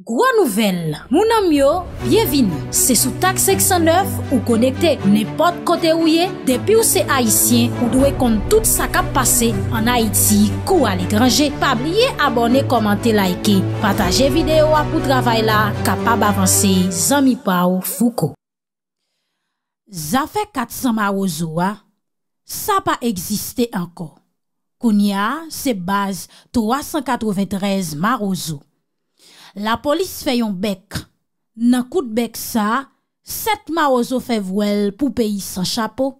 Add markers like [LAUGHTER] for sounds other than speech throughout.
Gwa nouvel, mounan myo, bievin, se sou tak 609 ou konekte nepot kote ouye, depi ou se Haitien ou dwe kont tout sa kap pase an Haiti kou al e grange, pa blye abone, komante, laike, pataje videyo apou travay la, kapap avanse, zami pa ou fouko. Zafek 400 marouzou wa, sa pa egziste anko. Kounia se baz 393 marouzou. La polis fè yon bek, nan kout bek sa, set ma ozo fè vwel pou peyi san chapo,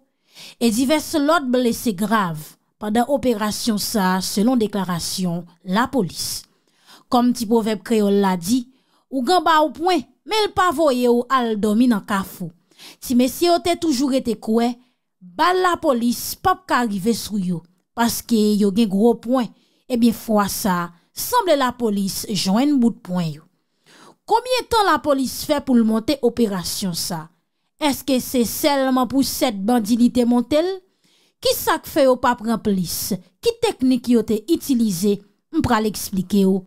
edi vè se lot blese grav, padan operasyon sa, selon deklarasyon, la polis. Kom ti povep kreol la di, ou gan ba ou pwen, mel pa voye ou al domi nan kafou. Ti mè si yo te toujou rete kouè, ba la polis pap ka arrive sou yo, paske yo gen gro pwen, ebyen fwa sa, Samble la polis jwen bout pwen yo. Komye tan la polis fè pou l montè operasyon sa? Eske se selman pou set bandilite montèl? Ki sak fè yo pa pran polis? Ki teknik yo te itilize? Mpral eksplike yo.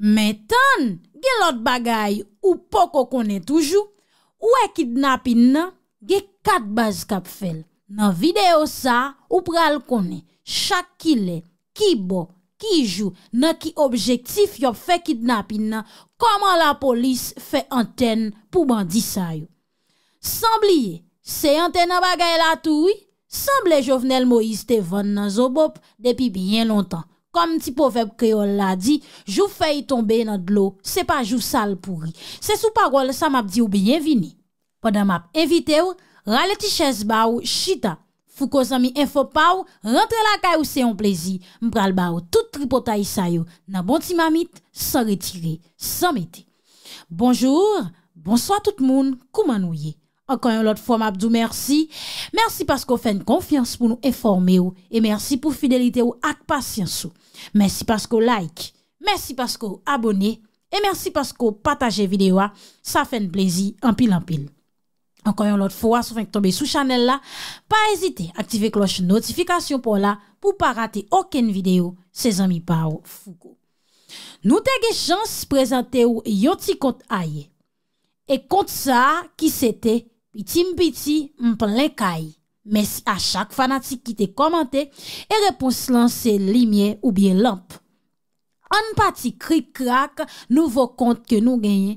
Metan, ge lot bagay ou poko konè toujou. Ou e kidnapin nan? Ge kat baz kap fèl. Nan videyo sa, ou pral konè. Chak ki le, ki bo. ki jou nan ki objektif yon fe kidnapin nan, koman la polis fe anten pou bandisa yon. Sambliye, se anten nan bagay la tou yon? Sambliye jovenel Moïse Tevon nan zo bop depi bien lontan. Kom ti povep ki yon la di, jou fe yi tombe nan dlo, se pa jou salpouri. Se sou parol sa map di ou bienvini. Podan map evite ou, raleti ches ba ou chita. Fou ko zami enfop pa ou, rentre la kay ou se yon plezi. Mpral ba ou, tout tripotay sa yo. Na bon ti mamit, sa retire, sa mete. Bonjour, bonsoit tout moun, kouman ou ye. Okan yon lot fom abdou, mersi. Mersi pasko fèn konfians pou nou enforme ou. E mersi pou fidelite ou ak pasyans ou. Mersi pasko like, mersi pasko abone. E mersi pasko pataje videwa. Sa fèn plezi, anpil anpil. Ankoyon lot fwa, sou fwenk tombe sou chanel la, pa ezite aktive kloche notifikasyon pou la pou pa rate oken videyo se zanmi pa ou fugo. Nou te ge chans prezante ou yoti kont a ye. E kont sa ki sete, itim biti mpen le kai. Mese a chak fanatik ki te komante, e repons lanse limye ou bien lamp. An pati krik krak, nouvo kont ke nou genye.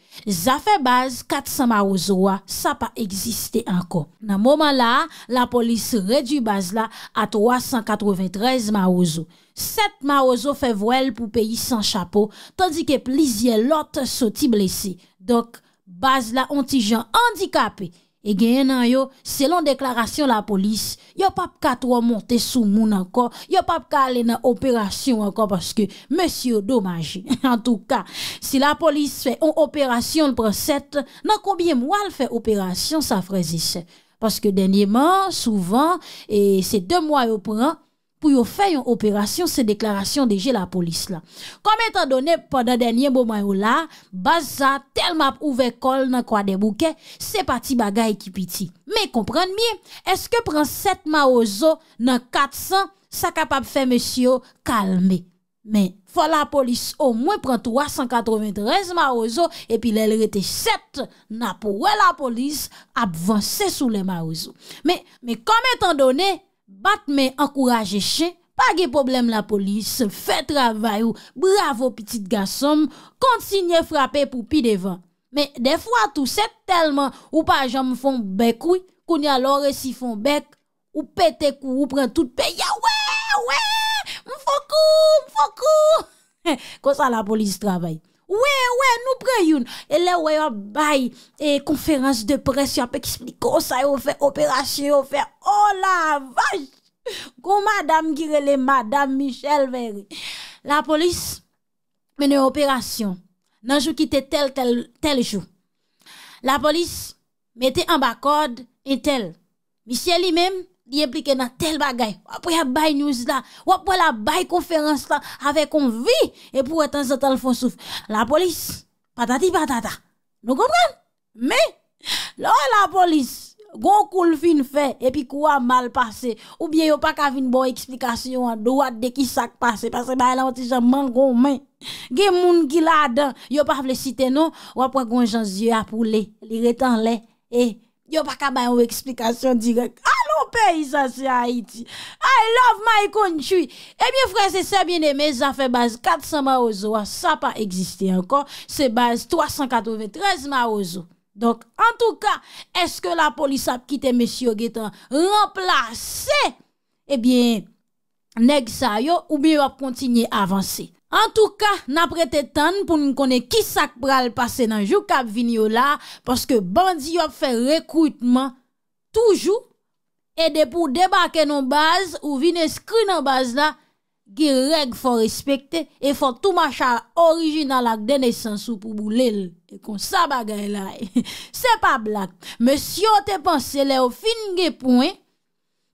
Zafè baz 400 maouzo wa, sa pa egziste anko. Nan mouman la, la polis redu baz la a 393 maouzo. 7 maouzo fe vwel pou peyi san chapo, tandike plizye lot soti blese. Dok, baz la ontijan handikapè, E gen nan yo, selon deklarasyon la polis, yo pap ka tou an montè sou moun an kon, yo pap ka alè nan operasyon an kon, paske mèsyo domaj. [LAUGHS] En tou ka, si la polis fè an operasyon l praset, nan koubyè mwa l fè operasyon sa frazise. Paske denye man, souvan, e se de mwa yo pran, pou yo fè yon operasyon se deklarasyon deje la polis la. Kome tan donè, pandan denye mou mayou la, baza tel map ouve kol nan kwa debouke, se pati bagay ki piti. Me komprend mi, eske pran 7 ma ozo nan 400, sa kapap fè mè syo kalme. Me, fò la polis o mwen pran 393 ma ozo, epi lè lè te 7, na pou wè la polis, ap vansè sou lè ma ozo. Me, me kome tan donè, Bat men, ankouraje che, pa ge problem la polis, fe travay ou bravo pitit gasom, kontsine frape pou pi devan. Men defwa tou set telman ou pa jan mfon bek kouy, koun ya lore si fon bek, ou pete kou ou pren tout pe, ya wè, wè, mfokou, mfokou, [LAUGHS] konsan la polis travay. Ouè, ouè, nou preyoun. E le wè yon bay, e konferans de presyon, pek isplikou sa yon fè operasyon, fè, oh la vaj! Kou madame girele, madame Michel Véry. La polis menè operasyon. Nanjou ki te tel, tel, tel jou. La polis metè an bakod en tel. Michel li mèm li impliqué dans tel bagay, Après a bay news là, ou conférences la bay conférence la, avec on être être en temps le fond souffle. La police, patati patata, nous comprenons mais la la police gon koul fin fait et puis quoi mal passé ou bien yo pas ka vin bon explication en droit de qui ça passé parce que là on jan mangon main gen moun ki la dedans yo pas vle citer non ou après gon jan a poulé li retan lè et yo pas ka ba une explication direct Non pey sa se Haiti. I love my country. Ebyen frese se bine me zafen baz 400 ma ozo. Sa pa egziste ankon. Se baz 383 ma ozo. Donk an tou ka, eske la polis ap kite mesyo getan remplase. Ebyen eh neg sa yo ou bi yo ap kontinye avanse. An tou ka, nan prete tan pou nou kone ki sak pral pase nan jou kap vini yo la. Paske bandi yo ap fe rekrutman toujou. E depou debake nou baz ou vine skri nou baz la, ki reg fò respekte, e fò tou machal orijinal ak dene sensou pou bou lèl, e kon sa bagay la. [LAUGHS] Se pa blak, mè syo te panse lè ou fin ge pouen,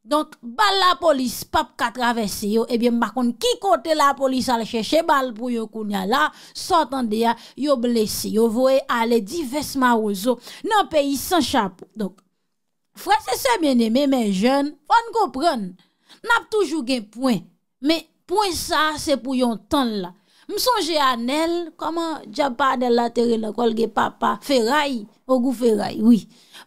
donk bal la polis pap katravesse yo, ebyen makon ki kote la polis alè chèche bal pou yo koun ya la, son tan de ya yo blese yo, vwe ale di vesma ou zo, nan peyi san chapou, donk, Frat se se mwen eme, mwen jen, fwa n gopron. N ap toujou gen pwen. Mwen pwen sa, se pou yon ton la. M sonje an el, koman dja pa de la teri la kol gen papa Feray. Ogu Feray, oui.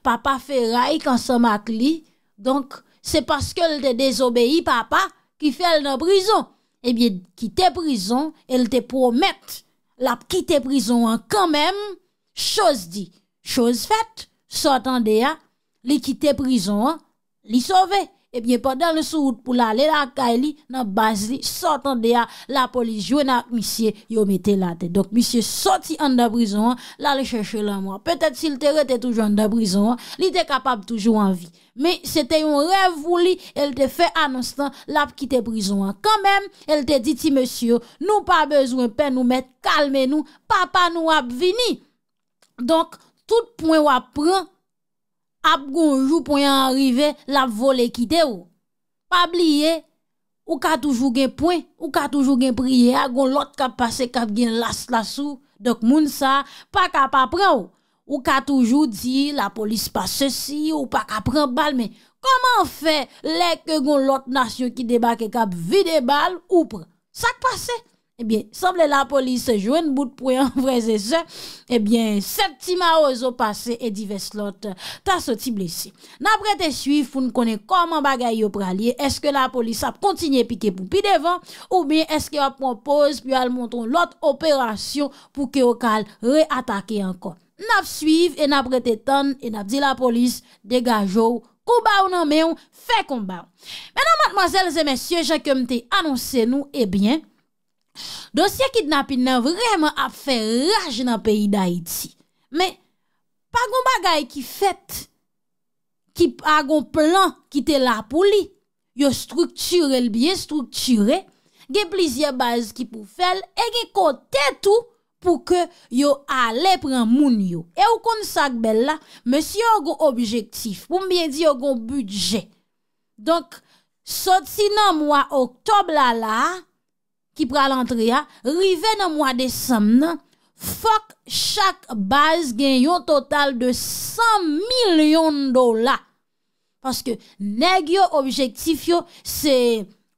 Papa Feray, kan se mak li. Donk, se paske el te dezobayi papa ki fel nan prizon. Ebyen, eh ki te prizon, el te promet. La ki te prizon an kanmen, chos di. Chos fet, se atan de ya, li kite prizon, li sove. Ebyen, eh padan le sou wout pou la, le lakay li nan baz li, sotan de ya la polis, jouen ak misye yo mete late. Dok misye soti an da prizon, la le cheche la mwa. Petet si lte rete toujou an da prizon, li te kapab toujou an vi. Me, se te yon revou li, el te fe anonstan la ki te prizon. Kan men, el te diti, monsye, nou pa bezwen pen nou met, kalme nou, papa nou ap vini. Donk, tout pwen wap pran, ap gounjou pou yon arrive, la vol e kite ou. Pa bliye, ou ka toujou gen pwen, ou ka toujou gen priye, a goun lot kap pase kap gen las lasou, dok moun sa, pa ka pa pre ou. Ou ka toujou di la polis pa se si, ou pa ka pren bal, men koman fe lek goun lot nasyon ki debake kap vide bal ou pre. Sa kwa se? Ebyen, eh sable la polis se jwenn bout pou [LAUGHS] yon vreze se, ebyen, eh septima ozo pase e divest lot ta soti blese. Nap rete suiv, foun konen koman bagay yo pralye, eske la polis ap kontinye pike pou pi devan, oubyen, eske ap moun pose, pi al monton lot operasyon pou ki yo kal reatake ankon. Nap suiv, e nap rete ton, e nap di la polis, degajo, kouba ou nan men ou, fe kouba ou. Menan, matmazelze, mesye, jè kem te anonsen nou, ebyen, Don se kit napi nan vreman ap fe raje nan peyi da iti. Me, pa gon bagay ki fet, ki pa gon plan ki te la pou li, yo strukturel biye, strukture, ge plizye baz ki pou fel, e ge kote tou pou ke yo ale pren moun yo. E ou kon sak bel la, monsi yo gon objektif, pou mbyen di yo gon budget. Donk, sotsi nan mwa oktob la la, ki pral antre ya, rive nan mwa desem nan, fok chak baz gen yon total de 100 milyon dola. Paske neg yo objektif yo, se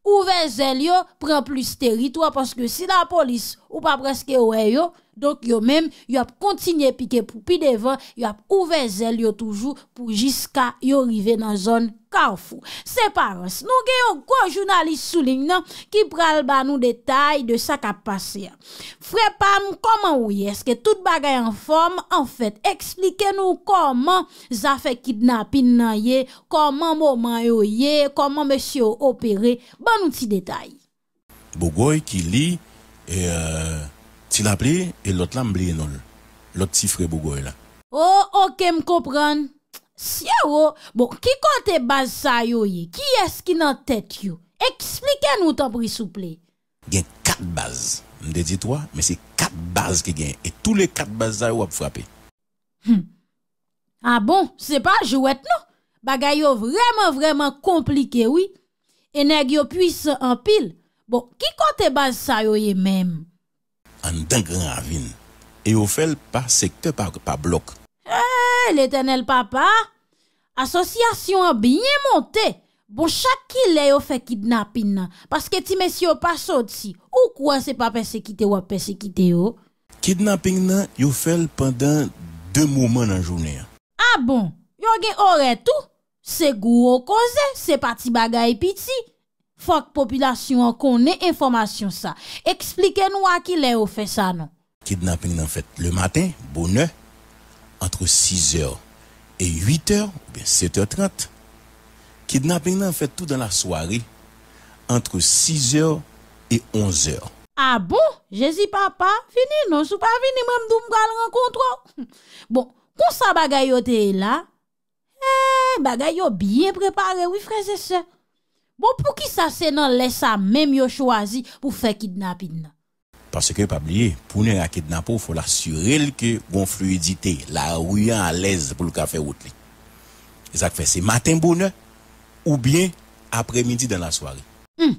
ouven zel yo, pran plus teritwa, paske si la polis ou pa preske ouwe yo, Donk yo men, yo ap kontinye pike pou pi devan, yo ap ouve zel yo toujou pou jiska yo rive nan zon kawfou. Se parans, nou gen yo kwa jounalist souling nan ki pral ba nou detay de sa kap pase ya. Fre pam, koman ou ye? Eske tout bagay an form, an fèt, eksplike nou koman zafè kidnapin nan ye, koman mouman yo ye, koman mèsyo opere, ban nou ti detay. Bougoy ki li e... Ti la pleye, e lot la mbleye nol. Lot ti fre bou goye la. Oh, ok mkopran. Siye yo, oh. bon, ki kote baz sa yo ye? Ki eski nan tet yo? Eksplike nou ta pri souple. Gen kat baz. Mde di toa, men se kat baz ki gen. E tou le kat baz sa yo ap frape. Hm. A ah bon, se pa jouet nou. Bagay yo vreman vreman komplike, oui. E neg yo pwisse an pil. Bon, ki kote baz sa yo ye menm? An denkran avin. E yo fel pa sekte pa blok. E, eh, letenel papa, asosyasyon an binye monte. Bon chakile yo fe kidnapin nan. Paske ti mesi yo pa sot si. Ou kwa se pa pesekite wap pesekite yo? Kidnapin nan yo fel pandan de mouman nan jounen. A ah bon, yo gen orè tou. Se gou ou kozen, se pati bagay piti. Fok populasyon konen informasyon sa. Eksplike nou akilè ou fe sa nan. Kidnapin nan fet le maten, bonè, entre 6h et 8h, ben 7h30. Kidnapin nan fet tout dan la swari, entre 6h et 11h. A bou, je zi papa, fini nan sou pa fini, mèm dou mga l renkontro. [LAUGHS] Bon, kon sa bagayote e la? E, eh, bagayote biye prepare, oui freze se. Bon pou ki sa se nan lè sa mèm yo chwazi pou fè kidnapin nan? Pase ke pabliye, pou nè a kidnapou, fò l'assurèlke gon fluidite, la ouyè an lèz pou l'kafe wot li. E sak fè, se matin bou nè, ou bien apre midi dan la swari. Hmm,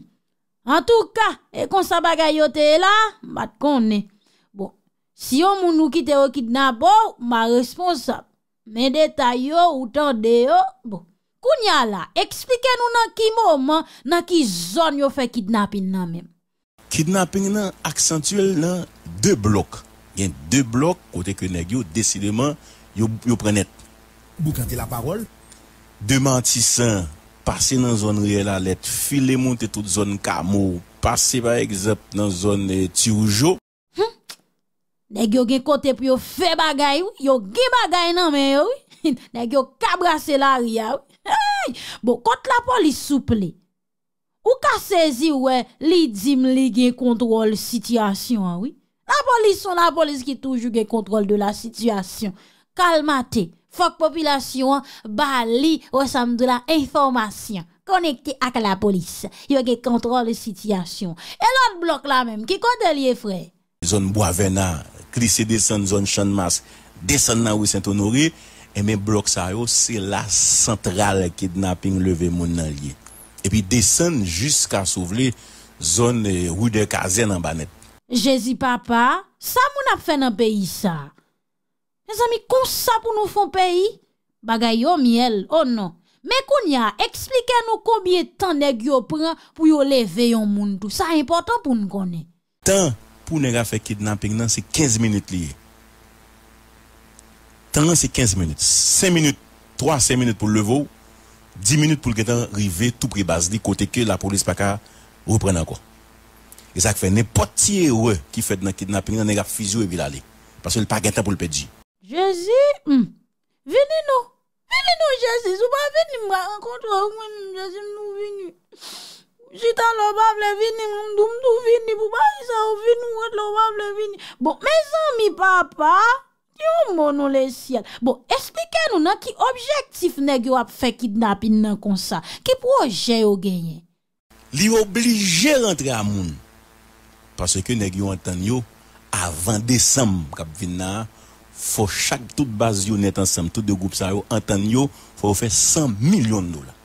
an tou ka, e kon sa bagayote la, bat kon ne. Bon, si yo moun nou kite yo kidnapou, ma responsab. Mè detay yo, ou tan de yo, bon. Kounya la, eksplike nou nan ki moman, nan ki zon yo fe kidnapin nan men. Kidnapin nan, aksentuel nan, de blok. Yen de blok, kote ke negyo, desideman, yo prenet. Bou kante la parol? De mantisan, pase nan zon rye la let, file monte tout zon kamo, pase ba ek zep nan zon eh, tirujo. Negyo gen kote pou yo fe bagay yo, yo gi bagay nan men [LAUGHS] yo, negyo kabrase la rye yo. Bon, kont la polis souple, ou ka sezi wè li dzim li gen kontrol sityasyon an wè? La polis son la polis ki toujou gen kontrol de la sityasyon. Kalmate, fok popilasyon an, ba li wè samdou la informasyon. Konekte ak la polis, yo gen kontrol sityasyon. E lout blok la mèm, ki kontè li e frè? Zon Boavena, krisè desan zon Chanmas, desan nan wè Saint-Honoré, E men blok sa yo, se la sentral kidnapping leve moun nan liye. E pi desen jiska souvli zon ou eh, de kazen nan banet. Je zi papa, sa moun ap fe nan peyi sa? En zami, kon sa pou nou fon peyi? Bagay yo miel, o oh non. Men kon ya, eksplike nou kobye tan neg yo pran pou yo leve yon moun tou. Sa important pou nou konen. Tan pou neg a fe kidnapping nan se 15 minute liye. temps, c'est 15 minutes. 5 minutes, 3-5 minutes pour le lever, 10 minutes pour le temps arriver tout près base, du côté que la police pas qu'à reprendre encore. Et ça fait n'importe qui heureux qui fait dans kidnapping, dans les physio et aller. Parce qu'il pas de temps pour le pédi. Jésus, hum. venez nous. Venez nous, Jésus. Vous pas venir me rencontrer, Jésus, nous venus. je lo bable vini, mdoum dou vini, pou ba pas ou vini, ou et lo pas vini. Bon, mes amis, papa, Yo mounon le sien, bo, esplike nou nan ki objektif negyo ap fe kidnapin nan konsa, ki pou oje yo genyen. Li yo obligye rentre a moun, paswe ke negyo anten yo, avan desem kap vin nan, fo chak tout baz yo net ansem, tout de goup sa yo, anten yo, fo oufe 100 milyon nou la.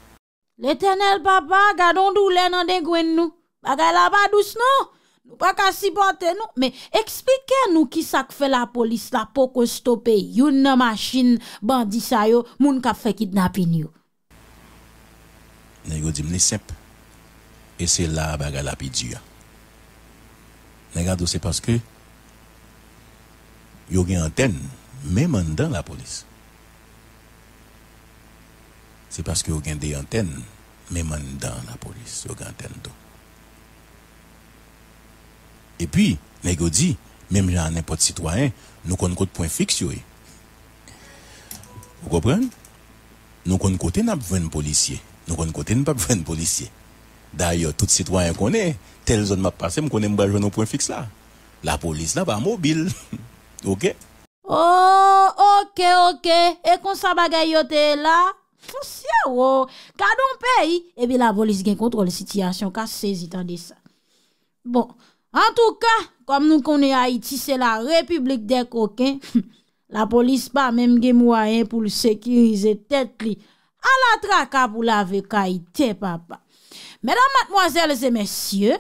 Le tenel baba, gado ndou lè nan den gwen nou, bagay la ba dous nou. Pa ka sipote nou Mè, eksplike nou ki sak fe la polis la Po ko stopè yon nan masin Bandisa yo, moun ka fe ki dna pin yo Nè yon dimne sep E se la baga la pidya Nè gado se paske Yon gen anten Mè man dan la polis Se paske yon gen de anten Mè man dan la polis Yon gen anten do E pi, nè go di, mèm jan nè pot sitwayen, nou kon kote pwen fiksyo e. Ou kopren? Nou kon kote nan pwen policye. Nou kon kote nan pa pwen policye. Danyo, tout sitwayen konè, tel zon map pase m konè m wajwen nou pwen fiksy la. La polis nan pa mobil. [LAUGHS] Ok? Oh, ok, ok. E kon sa bagayote la? Fosye wò. Ka don peyi, ebi la polis gen kontrol sityasyon ka sezi tan de sa. Bon. An tou ka, kom nou konen Haiti, se la Republik [LAUGHS] de Coquin, la polis pa menm gen mou ayen pou lisekirize tet li. An la traka pou la veka Haiti, papa. Mèdam matmoazèl zè mèsyè,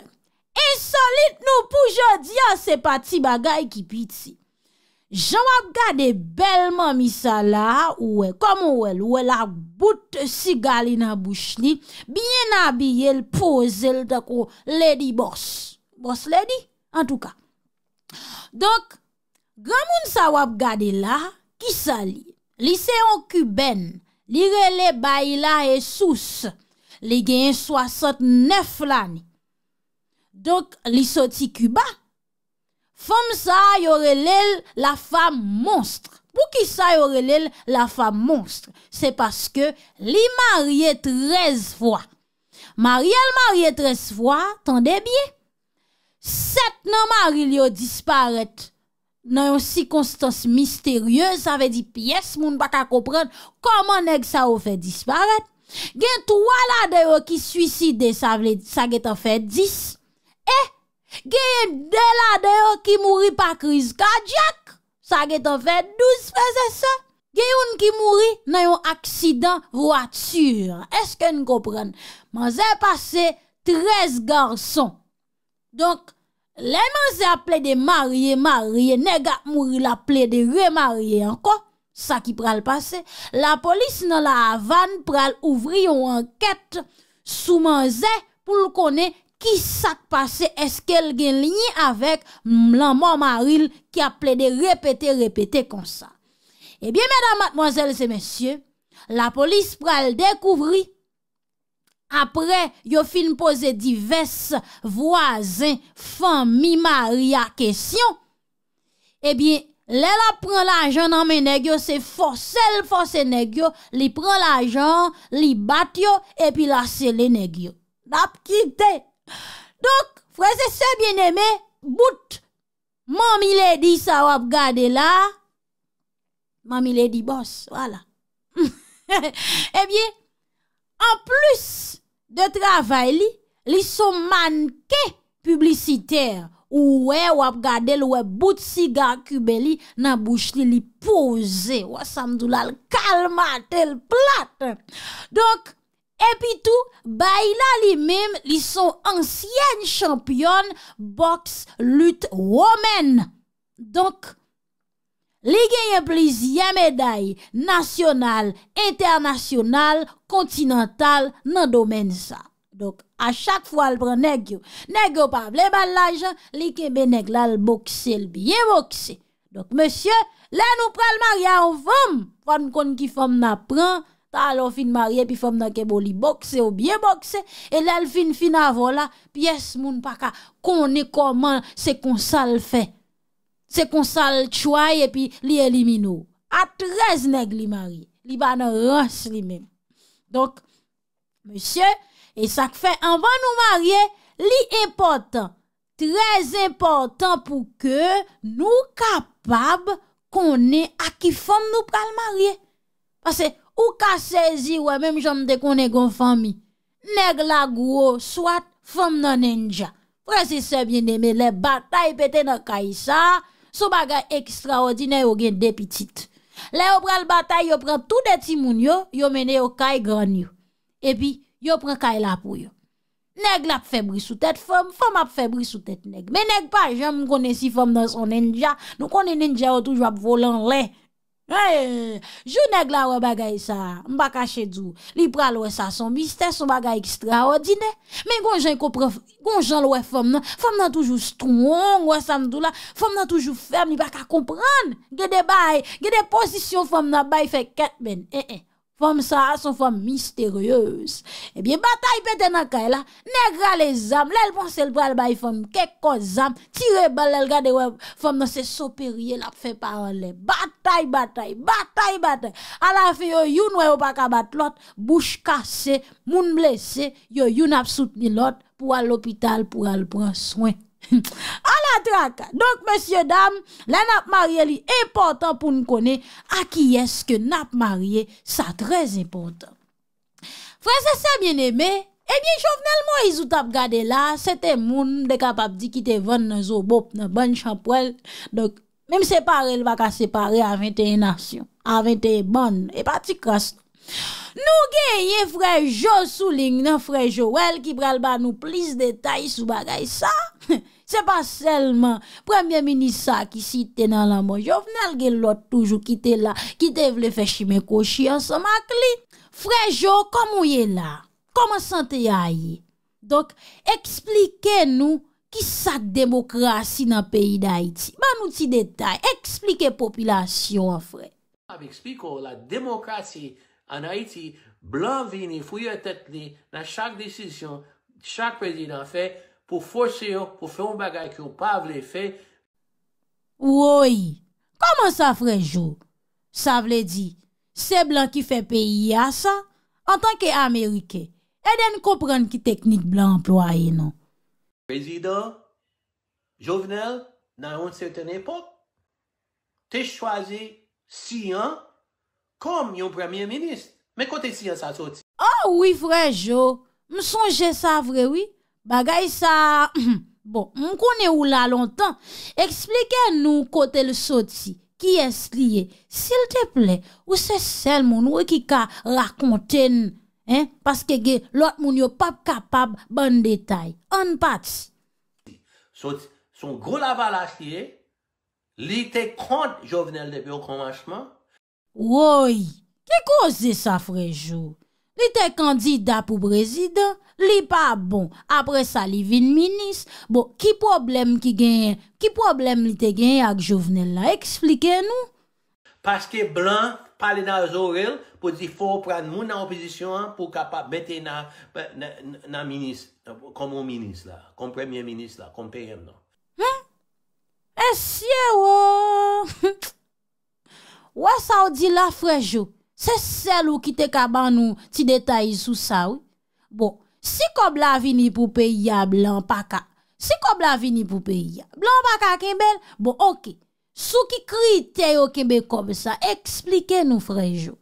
insolit nou pou jodi an se pati bagay ki piti. Jan wak gade belman misa la, ouwe, kom ouwe, ouwe la bout si gali nan bouchni, biye nan biye l'poze l deko Lady Boss. Bos lè di, an tou ka. Donk, gwa moun sa wap gade la, ki sa li, liseyon kuben, li rele bay la e sous, li gen 69 lani. Donk, li soti kuba, fom sa yorele la fam monstre. Pou ki sa yorele la fam monstre? Se paske li marye trez fwa. Marye al marye trez fwa, tan de bie? Set nan maril yo disparet Nan yon sikonstans misterye Sa ve di piyes moun baka kopren Koman neg sa ou fe disparet Gen 3 la deyo ki suicide Sa ve te fe 10 Eh! Gen 2 la deyo ki mouri pa kriz kadyak Sa ve te fe 12 fe zesa Gen yon ki mouri nan yon aksidan roa tsyur Eske n kopren Man zè pase 13 garson Donk, le manze aple de marye, marye, nega mwil aple de remarye anko, sa ki pral pase. La polis nan la avan pral ouvri yon anket sou manze pou lkone ki sa kpase eskel genlini avek mlanman maril ki aple de repete, repete konsa. Ebyen, medan matmwazel se mesye, la polis pral dekouvri... apre yo film pose divers voisin fan mimari a kesyon, e bie, le la pren la jan nan menegyo, se fosel fosenegyo, li pren la jan, li batyo, epi la selenegyo. Dap ki te. Dok, fwese se bieneme, bout, mami ledi sa wap gade la, mami ledi bos, wala. [LAUGHS] E bie, an plus, De travay li, li son manke publisiter. Ou we wap gade lwe bout siga kube li, na bouch li li pose. Wa samdou la l kalma tel plat. Dok, epi tou, bay la li mem, li son ansyen champion box lut women. Dok, Li genye plizi ya meday, nasyonal, internasyonal, kontinantal, nan domen sa. Dok, a chak fwa al pran negyo. Negyo pa blé bal lajan, li kebe neg la al bokse, l biye bokse. Dok, monsye, le nou pral marya ou fom. Fom kon ki fom na pran, talo fin marye, pi fom nan kebo li bokse ou biye bokse. E le fin fin avon la, pi es moun paka, koni koman se kon sal fey. Se konsal tchouay epi li elimino. A trez neg li mari. Li ba nan rase li men. Donk, monsye, e sak fe, an van nou mari, li important, trez important pou ke nou kapab konen a ki fom nou pral mari. Pase, ou ka sezi, wè menm jom de konen gonfomi, neg lagou ou, swat fom nan ninja. Pre se se bine me le batay pete nan kaysa, sou bagay ekstraordine yo gen depitit. Le yo pral batay, yo pran tout deti moun yo, yo mene yo kay gran yo. Epi, yo pran kay lapou yo. Neg la ap febri sou tet, fom ap febri sou tet neg. Men neg pa, jen m konensi fom dans an ninja, nou konen ninja yo toujwa ap volan leh. Hey, jounèk la wè bagay sa, mba ka chedou, li pral wè sa son mistè, son bagay ekstraodine, men gonjan lwè fòm nan, fòm nan toujou strouan, wè samdou la, fòm nan toujou ferm, ni baka kompran, gè de bay, gè de posisyon fòm nan, bay fè ketmen, eh eh. Fom sa ason fom misteryose. Ebyen eh batay peten akay la, negra le zam, lèl ponsel pral bay fom kekko zam, tire bal lèl gade wèl fom nan se soperye la pfe parale. Batay, batay, batay, batay. A la fe yon yon wèl wakabat lot, bouch kase, moun blese, yon yon ap soutni lot pou al lopital pou al pran swen. [LAUGHS] A la traka, donk monsye dam, la nap marye li important pou nou kone, a ki eske nap marye sa trez important Fransese a eh bien eme, ebyen choufnel moun izout ap gade la, sete moun dekapap di ki te ven nou zo bop nou bon chanpouel Donk, menm separe l baka separe avente yon asyon, avente yon bon, e pati kras nou Nou gen ye Frejo souling nan Frejo Wel ki pral ba nou plis detay sou bagay sa [LAUGHS] Se pa selman Premier Ministre sa ki si tenan la moun Jovnel gen lot toujou ki te la Ki te vle fe chi men kou chi an somak li Frejo komon ye la Koman sante ya ye Dok eksplike nou Ki sa demokrasi nan peyi da iti Ba nou ti detay Eksplike populasyon an Fre Av ekspliko la demokrasi An Haiti, blan vini fwye teknik nan chak desisyon chak prezidant fe pou fwoseyon pou fwe yon bagay ki yon pa vle fe. Woy, koman sa frejou? Sa vle di, se blan ki fe peyi a sa, an tanke Amerike, e den koupran ki teknik blan employe non. Prezidant, jovenel nan yon sèten epop, te chwazi si yon. Kom yon premier minist? Me kote si yon sa soti? Oh, Ouwi vrejo, m sonje sa vrewi. Bagay sa... [CLEARS THROAT] Bon, m kone ou la lontan. Eksplike nou kote l soti. Ki es liye? Sil te ple, ou se sel moun wè e ki ka lakonte? Paske gen lot moun yo pap kapab ban detay. Anpats. Son go lavala siye, li te kont jovenel depi yon komanjman, Woy, ki kose sa frejou? Li te kandida pou prezident, li pa bon, apre sa li vin minis. Bo, ki problem li te genye ak jovenel la? Eksplike nou? Paske blan pale nan zorel pou di fo pran moun nan opizisyon pou kapap bete nan minis, komon minis la, kom premier minis la, kom perem nan. Hè? E siè wò! Hè? [LAUGHS] Ouwa sa ou di la frejou, se sel ou ki te ka ban nou ti detay sou sa ou. Bon, si kob la vini pou pe ya blan paka, si kob la vini pou pe ya blan paka ke bel, bon ok. Sou ki krite yo kebe kob sa, eksplike nou frejou.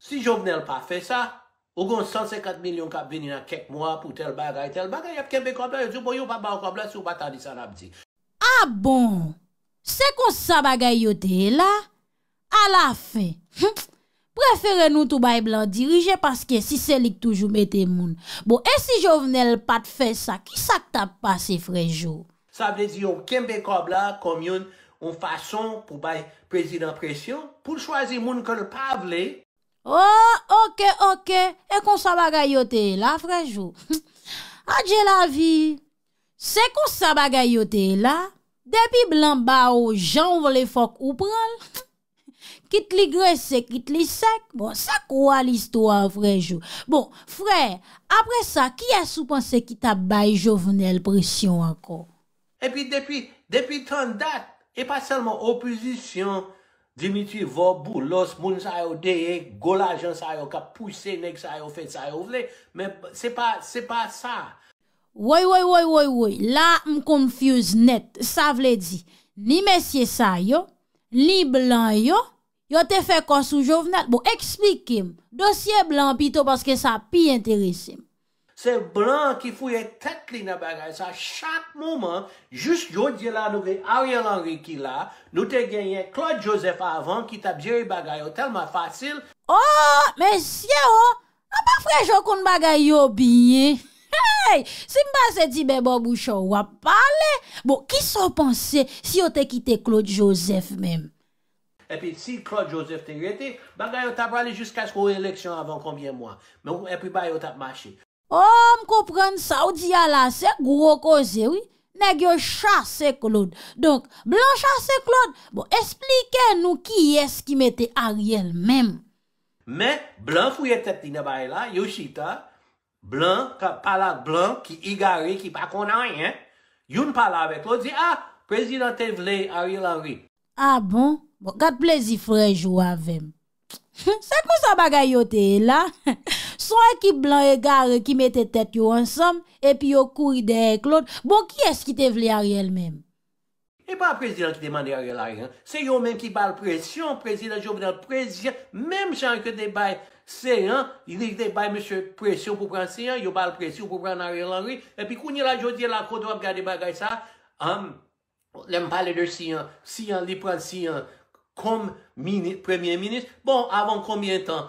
Si jo vnel pa fe sa, ou gon 150 milyon kap vini nan kek mwa pou tel bagay, tel bagay ap kebe kob la, yo djou bo yo pa ban kob la sou pa tani san ap di. A ah bon, se kon sa bagay yo te la... A la fe, prefere nou tou bay blan dirije paske si selik toujou mette moun. Bo, e si jo vene l pat fe sa, ki sa kta pa se frejou? Sa vle di yo kembe kob la komyon ou fason pou bay prezident presyon pou l chwazi moun kon l pavle. Oh, ok, ok, e kon sa bagayote la frejou. Adje la vi, se kon sa bagayote la, debi blan ba ou jan vle fok ou pral? Kit li gresè, kit li sèk, bon, sa kwa l'histoire vrejou. Bon, frè, apre sa, ki asou panse ki ta bay jovenel presyon anko? E pi, depi, depi ton dat, e pa selman opouzisyon, Dimitri Vobou, los moun sa yo deye, Gola Jean sa yo ka pousse nek sa yo fèd sa yo vle, men se pa sa. Woy, woy, woy, woy, woy, la m konfuse net, sa vle di, ni mesye sa yo, ni blan yo, Yo te fekonsou jovnat, bo eksplikim. Dosye blan pito paske sa pi enteresim. Se blan ki fuyen tekli na bagay sa, chak mouman, jous yo djela nouve Ariel Henrique la, nou te genyen Claude Joseph avan ki ta bjeri bagay yo telman fasil. Oh, men sye ho! A pa frej yo koun bagay yo biye? Hey! Si mba se di bebo boucho wap pale, bo ki son pense si yo te kite Claude Joseph menm? Epi, si Claude Joseph te rete, bagay yo tap rale jouskas kou e leksyon avan koumye mwa. Men, epi bay yo tap mache. O, oh, mkopren sa, ou di ala se, gwo koze, oui, neg yo chase Claude. Donk, blan chase Claude, bon, esplike nou ki yes ki mette Ariel mem. Men, blan fweye tepti ne baye la, Yoshita, blan, ka pala blan, ki igari, ki pa konanyen, yon pala ave Claude, di, ah, prezident te vle, Ariel Henry. Ah, bon? Bon, kat plezi frej jou avem. [LAUGHS] Se kou sa bagay yo te e la, [LAUGHS] son ekip blan e gare ki mette tet yo ansam, epi yo kou ide e klot, bon ki eski te vle a riel mem? E pa prezident ki demande a riel a riel, se yo men ki bal presyon, prezident jo vle prezident, mem chanke de bay se, se yon, yon de bay monser presyon pou pran se yon, yo bal presyon pou pran a riel a riel, epi kouni la jodi la kodwap gade bagay sa, lèm pale de si yon, si yon li pran si yon, kom premier-ministre, bon, avan konbyen tan.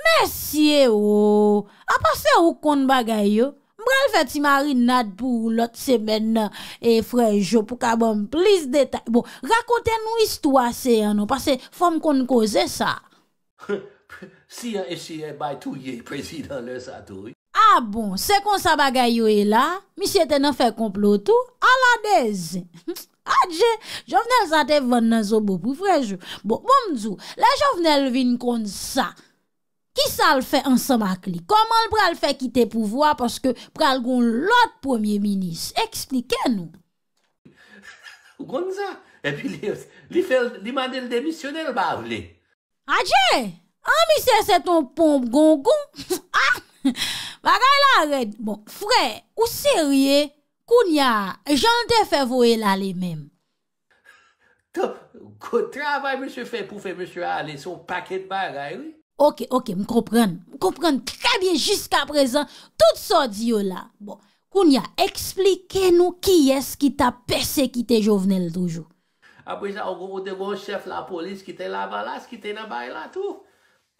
Mèssie hm, ou, apase ou kon bagayou, mbrel fè ti mari nad pou lot semen nan, e frejou pou kabon plis detay. Bon, rakote nou istou ase yon nou, pase fòm kon koze sa. [LAUGHS] Si yon e, eshiye bay tou ye, prezident lè sa tou. A bon, se kon sa bagayou e la, misye tenan fè komplotou, ala dezen. Hm, Adje, jovenel sa te ven nan zo bo pou frejou. Bo, bomdou, la jovenel vin kon sa. Ki sa l fe ansamak li? Koman l pral fe kite pou vwa paske pral gon l ot premier minis? Eksplike nou. Kon sa? E pi li man del demisyonel ba avle? Adje, an mi se se ton pompe gongou? [LAUGHS] Ha! Ah! Ba ray la red. Bon, fre, ou se rye? Eh! Kounya, jan de fe vo e la le mem. Top, kout travay mèche fe pou fe mèche a ale son paket bagay, oui. Ok, ok, mkopren. Mkopren tra bie jiska prezant tout sa diyo la. Bon, kounya, eksplike nou ki es ki ta pese ki te jovenel toujou. A prezant, ou de gon chef la polis ki te la balas ki te nan bay la touf.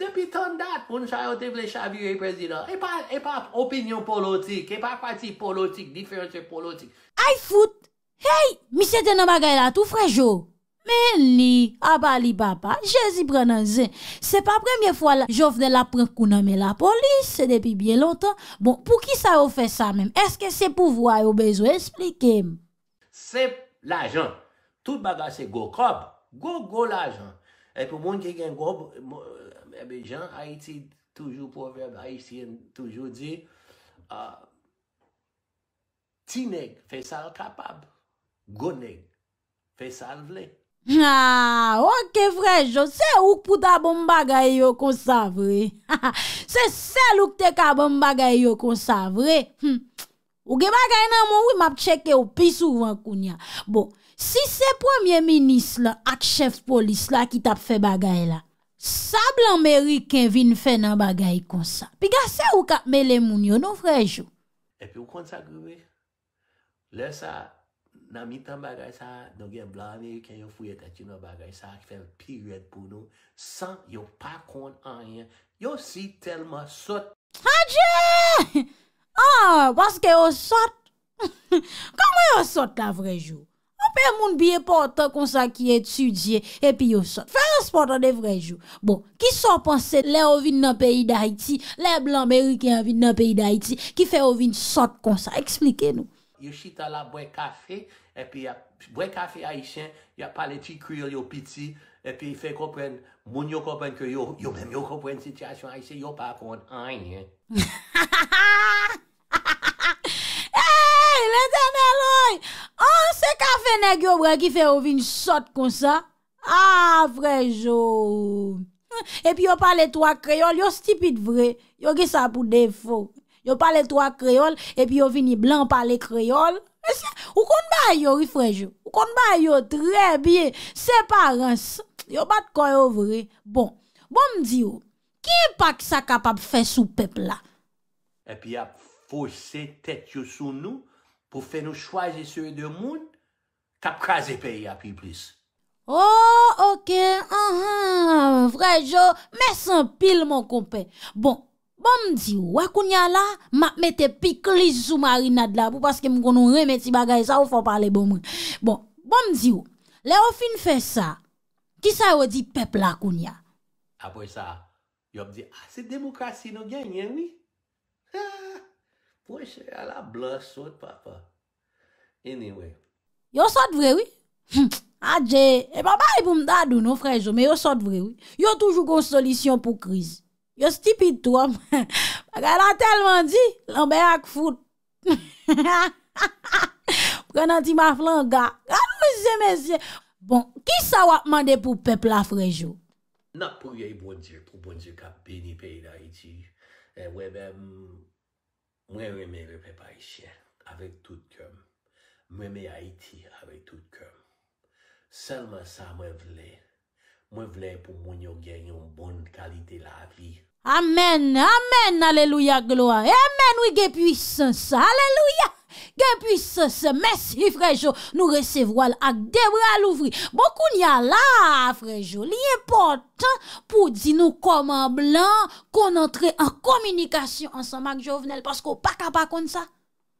Depi ton dat pou nou chayote vle chavire prezident. E, e pa opinyon politik, e pa pati politik, diferentye politik. Ay fout, hey, mi se dene bagay la tou frejou. Men li, aba li baba, jèzi pren an zè. Se pa premye fwa la, jò vne la prekounanme la polis, se depi bien lontan. Bon, pou ki sa ou fe sa men? Eske se pou vwa yo bezou esplikem? Se l'ajan, tout bagay se go kop, go go l'ajan. E pou moun ke gen eh gop, ebe jan Haitid toujou proverb Haitien toujou di, ah, Ti neg fe sal kapab, go neg fe sal vle. Ha, wak ke vrejo, se ouk pouta bon bagay yo konsavre. Se sel ouk te ka bon bagay yo konsavre. Hm. Ou ge bagay nan moun wim ap cheke ou pi souvan koun ya. Bon. Si se premier minis la ak chef polis la ki tap fe bagay la, sa blan meri ken vin fe nan bagay kon sa. Pi ga se ou kap mele moun yo nou vrej yo. E pi ou kont sa groube? Le sa nan mitan bagay sa, nou gen blan meri ken yo fuyet ati nou bagay sa, ki fe mpiret pou nou, san yo pakon an yen, yo si telman sot. Ha dje! Ah, wazke yo sot! [LAUGHS] Kamo yo sot la vrej yo? Pe moun biye portan konsa ki etudye, epi yo sot. Fè lansportan de vrej jou. Bon, ki so panse le ovin nan peyi da iti, le blan meriken ovin nan peyi da iti, ki fè ovin sot konsa. Eksplike nou. Yo shita la bwe kafe, epi ya bwe kafe aisyen, ya pale ti kriyo yo piti, epi fè kopren, moun yo kopren ke yo, yo men yo kopren sityasyon aisyen, yo pa kon anye. Ha [LAUGHS] ha ha ha! Mwenè gyo vre ki fè ou vin sot kon sa? A, frej yo. E pi yo pale to a kreyol, yo stipit vre. Yo gisa pou defo. Yo pale to a kreyol, e pi yo vin i blan pale kreyol. E si, ou kon ba yo, frej yo? Ou kon ba yo, tre bie, se pa ran sa. Yo bat kon yo vre. Bon, bon mdi yo, ki pa ki sa kapab fè sou pepla? E pi ap fose tèt yo sou nou, pou fè nou chwaje sou e de moun, Tapkaze pe yi api plis. Oh, ok. Ahan, uh-huh. vrejo. Mè san pil, mò kompè. Bon, bom di ou, wakounya la, mè te pi klizou marinad la, pou paske moun konon remè ti bagay, sa ou fò pale bon moun. Bon, bom di ou, le ou fin fè sa, ki sa ou di peplakounya? Apoi sa, yop di, ah, se demokrasi nou genyen mi? Ha! Poche, ala blos, sot papa. Anyway, Yo sot vre wè? Hm, adje, e ba ba e boum dadou nou frejo, me yo sot vre wè? Yo toujou konsolisyon pou kriz. Yo stipitou, am. [LAUGHS] Gada telman di, lambe ak fout. [LAUGHS] Prenan ti ma flan ga. Gado mèziye mèziye. Bon, ki sa wap mande pou pepla frejo? Nak pou ye bon bon yi bondir, pou eh, bondir kap beni peyda iti. E webe, mwen reme le pepa isye, avek tout kèm. Mwen mè Haiti avè tout kèm. Selman sa mwen vle, mwen vle pou mwen yo genyon bon kalite la vi. Amen, amen, aleluya, gloa, amen, wè gen puissance, aleluya. Gen puissance, mèsi, frejo, nou resevwal ak debra louvri. Mwen koun ya la, frejo, li importan pou di nou koman blan kon entre en komunikasyon ansan mak jovenel, pasko pa kapa kon sa.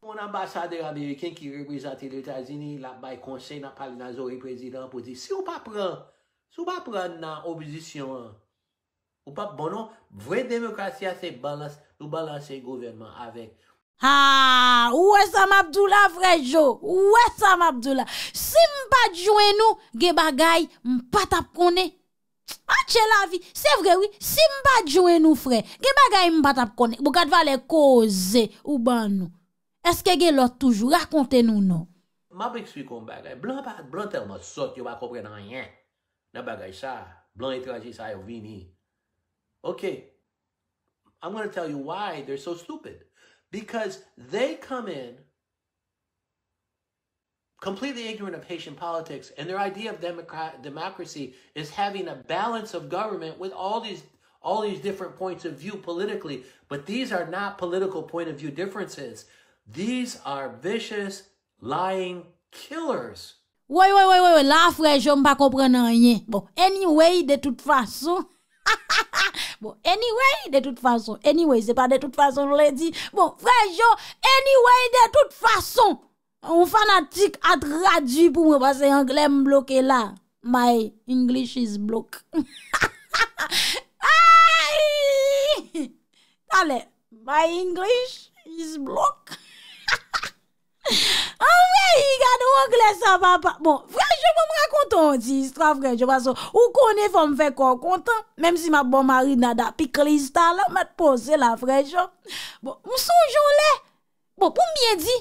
Moun ambasade Ameriken ki reprisante l'Etajini la bay konsey na pali na zori prezident pou di, si ou pa pran, si ou pa pran nan obizisyon an, ou pa bonon, vre demokrasya se balanse, nou balanse govenman avek. Ha, ouwe Samabdoula vrejo, ouwe Samabdoula, si mpa djouen nou, ge bagay mpa tap kone. Anche ah, la vi, se vre wii, si mpa djouen nou fre, ge bagay mpa tap kone, mpo kat valen koze ou ban nou. sot vini. Ok, I'm going to tell you why they're so stupid. Because they come in completely ignorant of Haitian politics, and their idea of democracy is having a balance of government with all these all these different points of view politically. But these are not political point of view differences. These are vicious, lying killers. Woy, woy, woy, woy, la, Frejo, m pa komprene anyen. Bon, anyway, de tout fason. Ha, ha, ha, ha. Bon, anyway, de tout fason. Anyway, se pa de tout fason, lor e di. Bon, Frejo, anyway, de tout fason. Un fanatik atradu pou m wapase yon glam blok e la. My English is blok. Ha, [LAUGHS] ha, ha, ha. Ha, ha, ha, ha. Kale, my English is blok. Ha, ha, ha, ha. An [LAUGHS] mwen yi gade wangle sa va pa Bon, franjou mwen mwen rakon ton di Stra franjou, baso Ou konen fò mwen fè kon kontan Mèm si mwen bon mari nad api kriz ta la Mwen te pose la franjou Bon, mwen sonjou le Bon, pou mwen di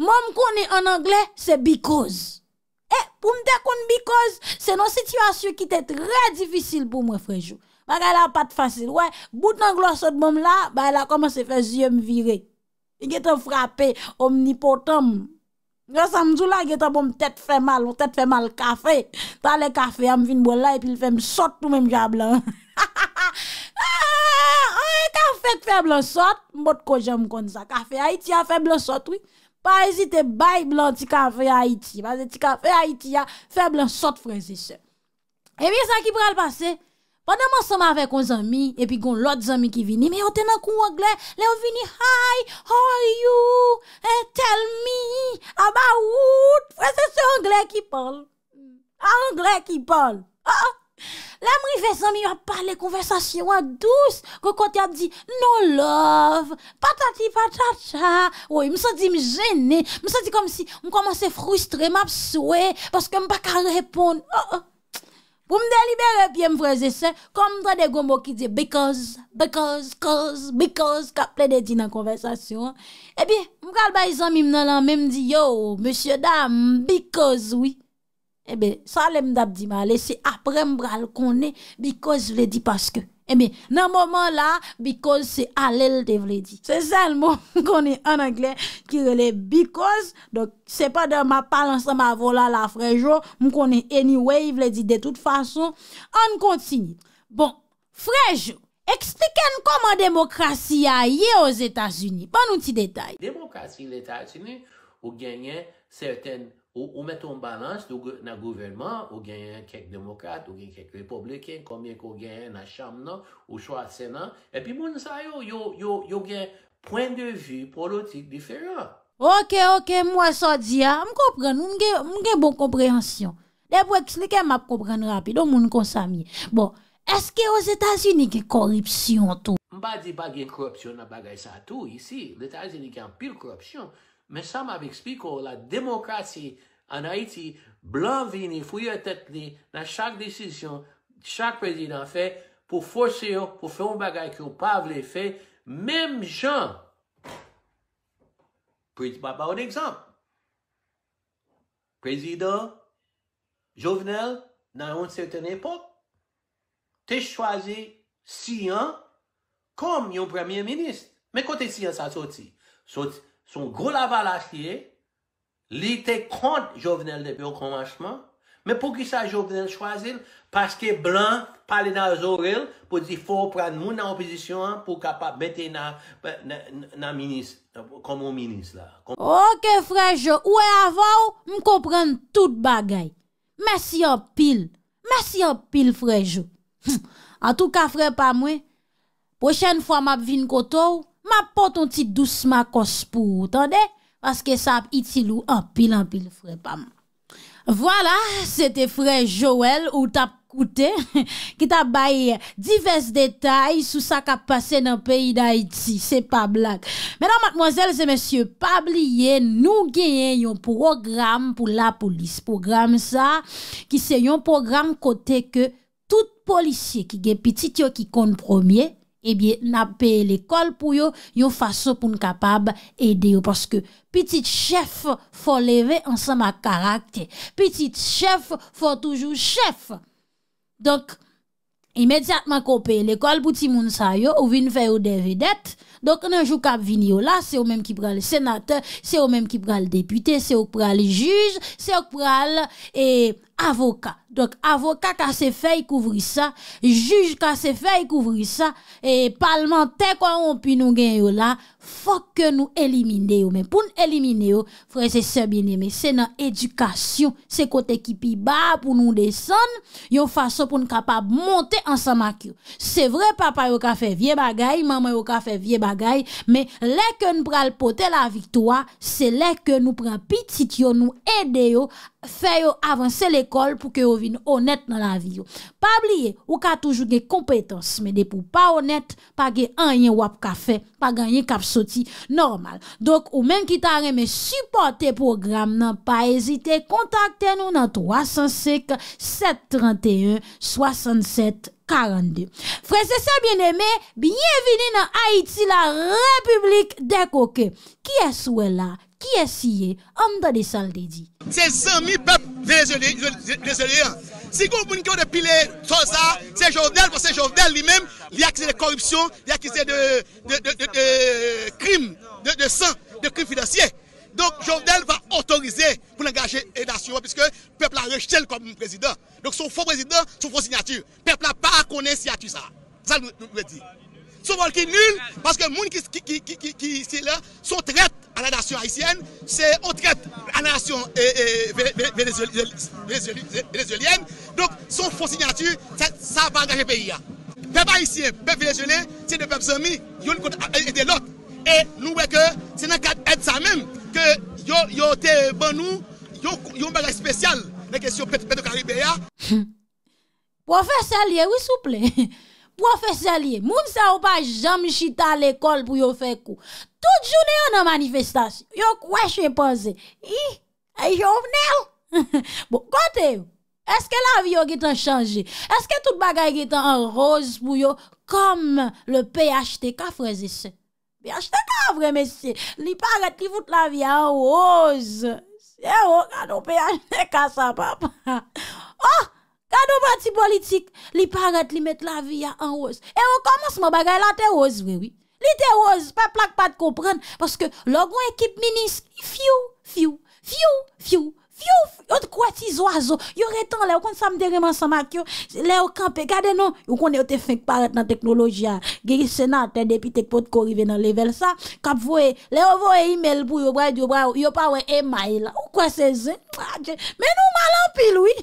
Mwen mwen konen an angle, se bikoz Eh, pou mwen dekoun bikoz Se nan situasyon ki te trè difisil pou mwen franjou Mwen gade la pat fasil Wè, bout nan glosot mwen la Ba la koman se fè zye m virè Gye te frape omnipotam. Gye sanjou la, gye te bom tèt fè mal. O tèt fè mal kafè. Ta le kafè yam vin bo la, epi l fè msot tou mèm jablè. Ha ha ha! Ha ha ha! Ou yon kafè t'fè blan sot. [LAUGHS] Ah, Mbot ko jèm kon sa. Kafè Haiti yon fè blan sot, oui. Pa ezite bay blan ti kafè Haiti. Pazè ti kafè Haiti yon fè blan sot frèzise. Ebyen sa ki pral pase? Padan monsanman avek on zami, epi goun lot zami ki vini, me yo tenan kou angle, le yo vini, Hi, how are you? Eh, tell me about what? Fwese se angle ki pal. Ah, angle ki pal. Le ah, ah. mri ve zami yo ap pale konversasyon wadous, kwen kote ap di, no love, patati patata. Mwen se di mjene, mwen se di kom si mkomanse frustre, mapswe, paske mpa ka repon. A, a. Pou m delibere pi m vreze se, kom m tra de gombo ki de because, because, because, because, ka ple de di nan konversasyon. E bi, m kal bay zan mi m nan lan men m di yo, msye dam, because, oui. E bi, sa lem dab di ma, lesi apre m kal konen, because, vle di paske. E eh mi, nan momon la, because se alel de vle di. Se sel mo, mou [LAUGHS] konen an anglen ki rele because, dok se pa de ma palansan ma volan la frejo, mou konen anyway, vle di, de tout fason. An kontin, bon, frejo, ekstiken koman demokrasi a ye os Etats-Unis, ban nou ti detay. Demokrasi l'Etats-Unis ou genyen serten fote. Ou meton balans nou gen na gouvelman, ou gen yon kek demokat, ou gen yon kek republiken, konmye kon gen yon na cham nan, ou chwa se nan, epi moun sa yo, yo gen point de vu politik diferan. Ok, ok, mwen ah, sa bon, di ya, mwen gen bon komprehansyon. Dè pou ekslikè mwen ap komprehansyon rapido moun konsami. Bon, eske yo Etats-Unis gen korripsyon tou? Mwen pa di bagen korripsyon nan bagay sa tou, isi, l'Etats-Unis gen pil korripsyon, Men sa m av ekspliko, la demokrasi an Haiti, blan vini, fouye tetni, nan chak disisyon, chak prezidant fe, pou fose yo, pou fe un bagay ki yo pa vle fe, menm jan. Prezidant pa un ekzamp. Prezidant, jovenel, nan yon serten epop, te chwazi siyan, kom yon premier minist. Men kote siyan sa soti. Soti. Son goul aval asye, li te kont jovenel de bi okonvansman, men pou ki sa jovenel chwazil, paske blan pali nan zorel pou di fo pran moun nan opizisyon pou kapap bete nan minis, komon minis la. Ok frej yo, ou e aval, m kompran tout bagay. Mersi yo pil, mersi yo pil frej yo. An tou ka frej pa mwen, pochen fwa m ap vin koto ou, poton ti dousman kos pou, tande, paske sa ap iti lou anpil anpil, frepam. Vwala, sete fre Joel ou tap koute, ki tap baye divers detay sou sa kap pase nan peyi da iti, se pa blak. Menan, madmoazel, se monsie Pabliye, nou genyen yon program pou la polis, program sa ki se yon program kote ke tout polisye ki gen pitit yo ki kon promye, Ebyen, na peye l'ekol pou yo, yo faso pou n'kapab ede yo. Paske, pitit chef fò leve ansan ma karakte. Pitit chef fò toujou chef. Dok, imediat ma ko peye l'ekol pou ti moun sa yo, ou vin fè yo devy dete. Donk nanjou kap vini yo la, se yo menm ki pral senatè, se yo menm ki pral deputè, se yo pral juz, se yo pral e, avokat. Donk avokat ka se fè yi kouvri sa, juz ka se fè yi kouvri sa, e palman te kwa yon pi nou gen yo la, fòk ke nou elimine yo menm. Poun elimine yo, fòk se se bine menm, se nan edukasyon, se kote ki pi ba pou nou desen, yon fason pou nou kapab monte ansan mak yo. Se vre papa yo ka fè vie bagay, mama yo ka fè vie bagay. Gaye, me leke nou pral pote la viktoa, se leke nou pral pitit yo nou ede yo, fe yo avanse l'ekol pou ke yo vin onet nan la vi yo. Pa bliye, ou ka toujou gen kompetans, me depou pa onet, pa gen anyen wap kafe, pa gen anyen kapsoti normal. Dok, ou men ki ta reme supporte program nan, pa ezite, kontakte nou nan 305-731-6700. 42. Frère c'est bien aimé, bienvenue dans Haïti, la République des coquets. Qui est ce là? Qui est sié? On a des salles dit. C'est 100 000 peuples vénézuéliens. Si vous voulez que vous tout ça, c'est Jovenel, parce que Jovenel lui-même, il y a accusé de corruption, il y a accusé de, de, de, de, crime, de, sang, de Donk jounel va otorize pou l'engaje edasyon, piske pepla rejtel kom moun prezident. Donk son fon prezident, son fon sinyatur, pepla pa akone si atu sa. Zal nou we di. Sou vol ki nul, paske moun ki si la, euh, euh, son tret anadasyon Haitien, se on tret anasyon Venezuelien, donk son fon sinyatur, sa pa angaje peyi ya. Pe pa Haitien, pe Venezuelien, se ne pep zomi, yon kou de lot, e nou we ke, se nan kat et sa menm, Ke yon te banou, yon bagay spesyal. Nè kes yon pèdou karibè ya. Profeselye, wissouple. Profeselye, moun sa ou pa jom chita l'ekol pou yon fè kou. Tout jounè yon nan manifestasyon. Yon kouè chè yon panse. Hi, e yon vnel. [LAUGHS] Bon, kote, eske la viyo gitan chanje? Eske tout bagay gitan en rose pou yon? Kom le PHT, ka freze se? Pya jte ka vre mese, li paret oh, li vout la viya an oz. E o, kado pe a jne kasa papa. O, kado pati politik, li paret li met la viya an oz. E o, kamos mwa bagay la te oz vre wii. Li te oz, pa plak pa te kompren, paske logon ekip minis, fiu, fiu, fiu, fiu. Fyo, yo kwa si zwa zo, yo re tan le, yo kon sa mderi man sa mak yo, le yo kampe, gade nou, yo kon e yo te feng paret nan teknoloji a, gerise nan, ten depitek pot kori ven nan level sa, kap voe, le yo voe e email pou yo bray diyo bray, yo pa we e ma ila, ou kwa se ze, me nou malan [LAUGHS] ah, pi loui,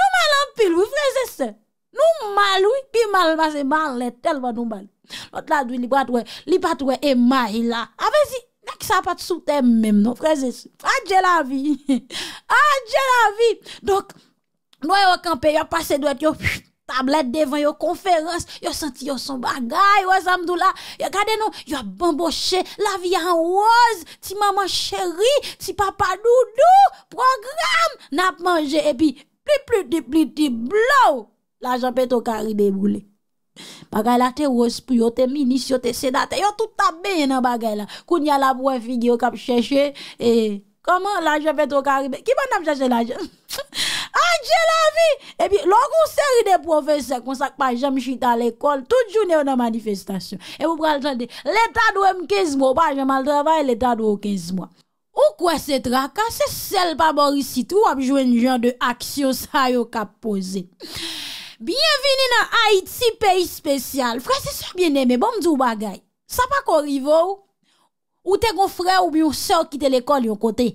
nou malan pi loui, freze se, nou maloui, pi malan, se malen, tel va nou mali, lot la dwi li bat we, li bat we e ma ila, a vezi, Nè ki sa pat sou tem mèm nou, freze si. Adje la vi, [LAUGHS] adje la vi. Donk, nou yon e kampe, yon pase doit, yon tablet devan, yon konferans, yon senti yon son bagay, yon samdou la. Yon gade nou, yon bamboshe, la vi an waz, ti maman cheri, ti papa doudou, program, nap manje, epi pli pli ti pli ti blou. La janpe to kari deboule. Bagay la te rosprio, te minisio, te senate Yo touta beye nan bagay la Koun yalap wè figi yo kap chèche e, Koman lanjè fè trok a ribè Kipan nam chèche lanjè [LAUGHS] Anjè la vi E pi lòk ou seri de profese Koun sak pa jèm jit al ekol Tout jounè ou nan manifestasyon E mou pral chande Lè tad wèm kez mò Ou kwen se traka Se sel pa morisit Ou ap jwèn jan de aksyon sa yo kap pose E Bienveni nan Haïti, peyi spesyal. Frè, se sou bienemè, bon mdou bagay. Sa pa kon rivo ou, ou te kon frè ou bi yon sè ou kite l'ekol yon kote.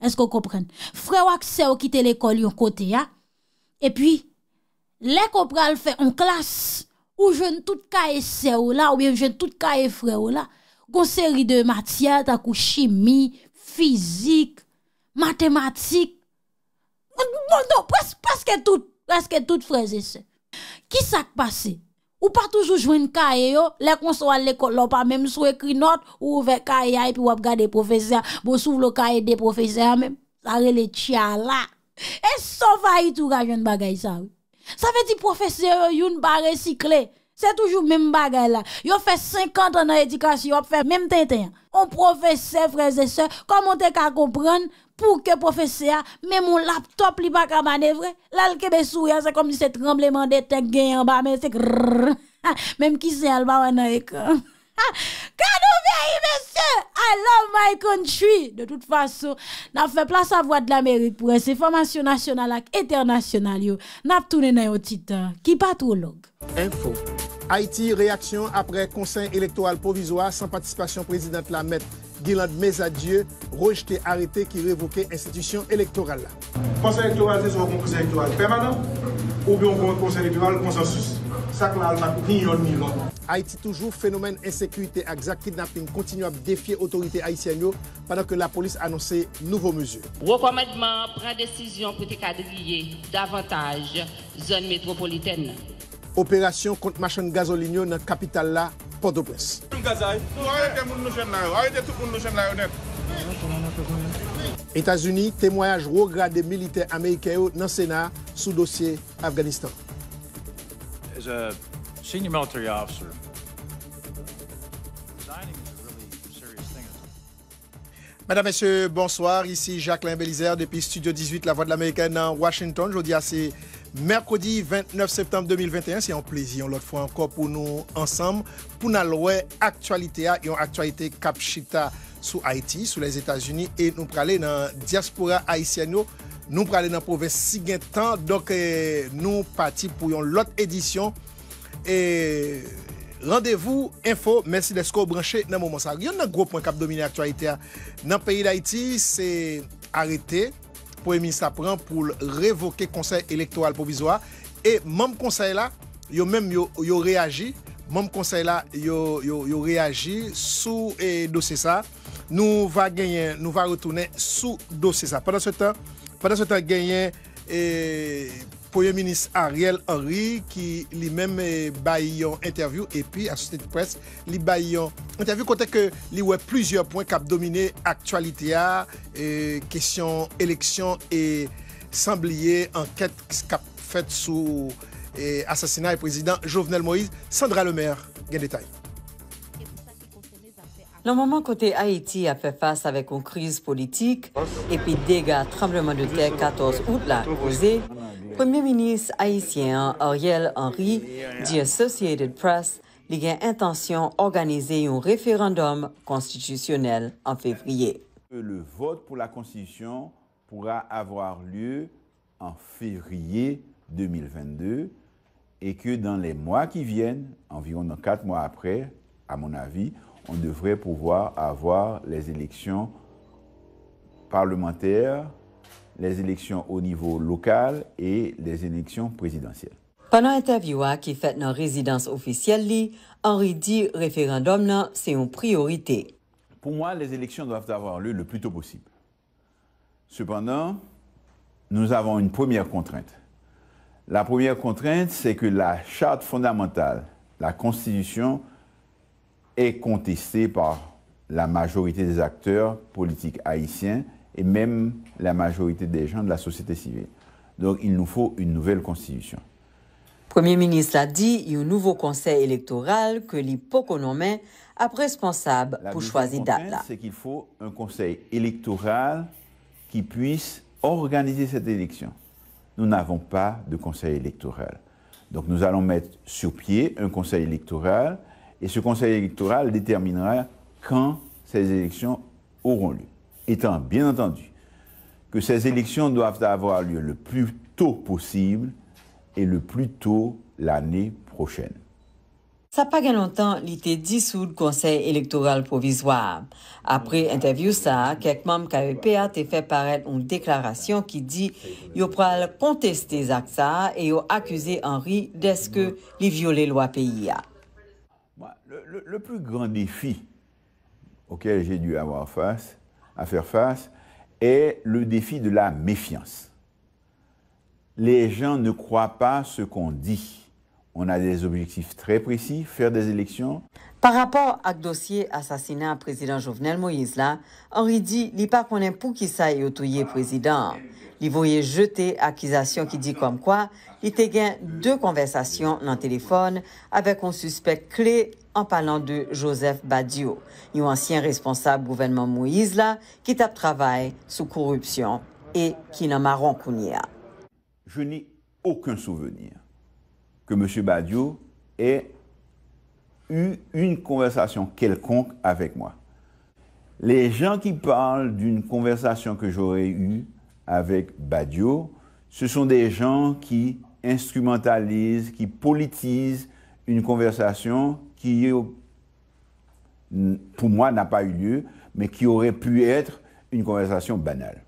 Esko kon pren? Frè ou ak sè ou kite l'ekol yon kote, ya? E pi, lè kon pren al fè, an klas, ou jen tout ka e sè ou la, ou jen tout ka e frè ou la, kon seri de matia, takou chimi, fizik, matematik, bon, non, preske tout. Reske tout freze se. Ki sak pase? Ou pa toujou jwen kaye yo? Lè kon so al lèkot lò pa mèm sou ekri not, ou ouve kaye yay, pi wap gade profesea, bo sou vlo kaye de profesea mèm? Sa re le tchia la. E so vayi tou gaje yon bagay sa wè. Sa ve di profesea yon ba resikle? Se toujou mèm bagay la. Yo fè 50 nan edikasy yo fè mèm ten ten. On profese frèze se. Koman te ka kompran pou ke profese a. Mèm moun laptop li baka manevre. La lkebe sou ya se kom di se trembleman de te gen yon ba mèm se krrrr. Mèm ki se al ba wè nan ek. Kan nou ve yi mese I love my country De tout faso Na fe plasa vwa de l'Amerik Pwese formasyon nasyonal ak eternasyonal yo Nap toune nan yo titan Ki patro log Aiti reaksyon apre konsen elektoral provizwa San patisypasyon prezident la mette Giland Mesadieu rejeté arrêté qui révoquait institution électorale. Conseil électoral, c'est un conseil électoral permanent ou bien un conseil électoral consensus. Ça, ni ni Haïti toujours phénomène insécurité exact kidnapping continue à défier autorité haïtienne pendant que la police annonçait nouvelles mesures. Recommandement prend décision pour décadrer davantage zone métropolitaine opération contre machin gasoligno dans la capitale là, Port-au-Prince. États-Unis témoignage des militaires américains dans le Sénat sous dossier Afghanistan. As a senior Madame, Monsieur, bonsoir. Ici Jacqueline Bélizer depuis Studio 18, La Voix de l'Américaine en Washington. Je vous dis assez Merkodi 29 septembre 2021, se yon plezi yon lot fwa ankor pou nou ansam pou nan lwe aktualite a yon aktualite kap chita sou Haiti, sou les Etats-Unis E nou prale nan diaspora Haitiano, nou prale nan province Siguentan, dok nou pati pou yon lot edisyon E randevou, info, mersi lesko branche nan mou monsar Yon nan gro point kap domine aktualite a nan peyi d'Haiti, se arete Premier ministre prend pour révoquer le Conseil électoral provisoire. Et même Conseil là, yo même réagi, même Conseil là, yo, yo, réagi sous le dossier ça. Nous va gagner, nous va retourner sous dossier ça. Pendant ce temps, pendant ce temps gagner et Premier ministre Ariel Henry qui lui-même eh, baille une interview et puis à Société de Presse, lui fait une interview côté que lui ouais plusieurs points qui ont dominé actualité à eh, question élection et semblier enquête qui a faite sous eh, assassinat du président Jovenel Moïse, Sandra Lemaire, gain détail. Le moment côté Haïti a fait face avec une crise politique et puis dégâts tremblement de terre 14 août l'a causé, Premier ministre haïtien Ariel Henry dit Associated Press qu'il a intention d'organiser un référendum constitutionnel en février. Le vote pour la Constitution pourra avoir lieu en février 2022 et que dans les mois qui viennent, environ dans quatre mois après, à mon avis, on devrait pouvoir avoir les élections parlementaires, les élections au niveau local et les élections présidentielles. Pendant l'interview qui fait dans la résidence officielle, Henri dit référendum, c'est une priorité. Pour moi, les élections doivent avoir lieu le plus tôt possible. Cependant, nous avons une première contrainte. La première contrainte, c'est que la charte fondamentale, la Constitution, est contesté par la majorité des acteurs politiques haïtiens et même la majorité des gens de la société civile. Donc il nous faut une nouvelle constitution. Premier ministre l'a dit il y a un nouveau conseil électoral que l'hypoconomé a responsable pour choisir date là. C'est qu'il faut un conseil électoral qui puisse organiser cette élection. Nous n'avons pas de conseil électoral. Donc nous allons mettre sur pied un conseil électoral et ce conseil électoral déterminera quand ces élections auront lieu. Étant bien entendu que ces élections doivent avoir lieu le plus tôt possible et le plus tôt l'année prochaine. Ça pas longtemps longtemps était dissous le conseil électoral provisoire. Après interview ça, quelques membres KEPA te fait paraître une déclaration qui dit yo qu'ils contester contester et et Henri accuser Henry que il viole loi pays le, plus grand défi auquel j'ai dû avoir face, à faire face, est le défi de la méfiance. Les gens ne croient pas ce qu'on dit. On a des objectifs très précis, faire des élections. Par rapport à dossier assassinat président Jovenel Moïse là, Henri dit a pas pour pou ça est président. Il voyait jeter accusation qui dit comme quoi il te deux conversations dans le téléphone avec un suspect clé en parlant de Joseph Badiou, un ancien responsable gouvernement Moïse qui qui tape travail sous corruption et qui n'a marron Je n'ai aucun souvenir que M. Badiou ait eu une conversation quelconque avec moi. Les gens qui parlent d'une conversation que j'aurais eue avec Badiou, ce sont des gens qui instrumentalize, ki politize yon konversasyon ki yo pou mwa n'a pa yon lye, men ki yon re pu etre yon konversasyon banal.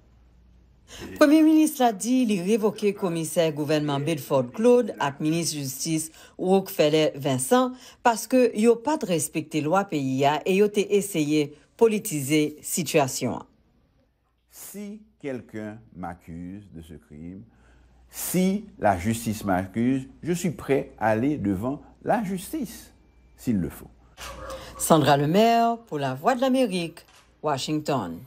Premier ministre ladi, li revoke komisey gouvenman Bidford Claude ak minis justice Rook Feller Vincent, paske yo pa te respikte lwa PIA e yo te eseye politize situasyon an. Si kelken m'akuse de se krim, Si la justice m'accuse, je suis prêt à aller devant la justice, s'il le faut. Sandra Lemaire, pour La Voix de l'Amérique, Washington.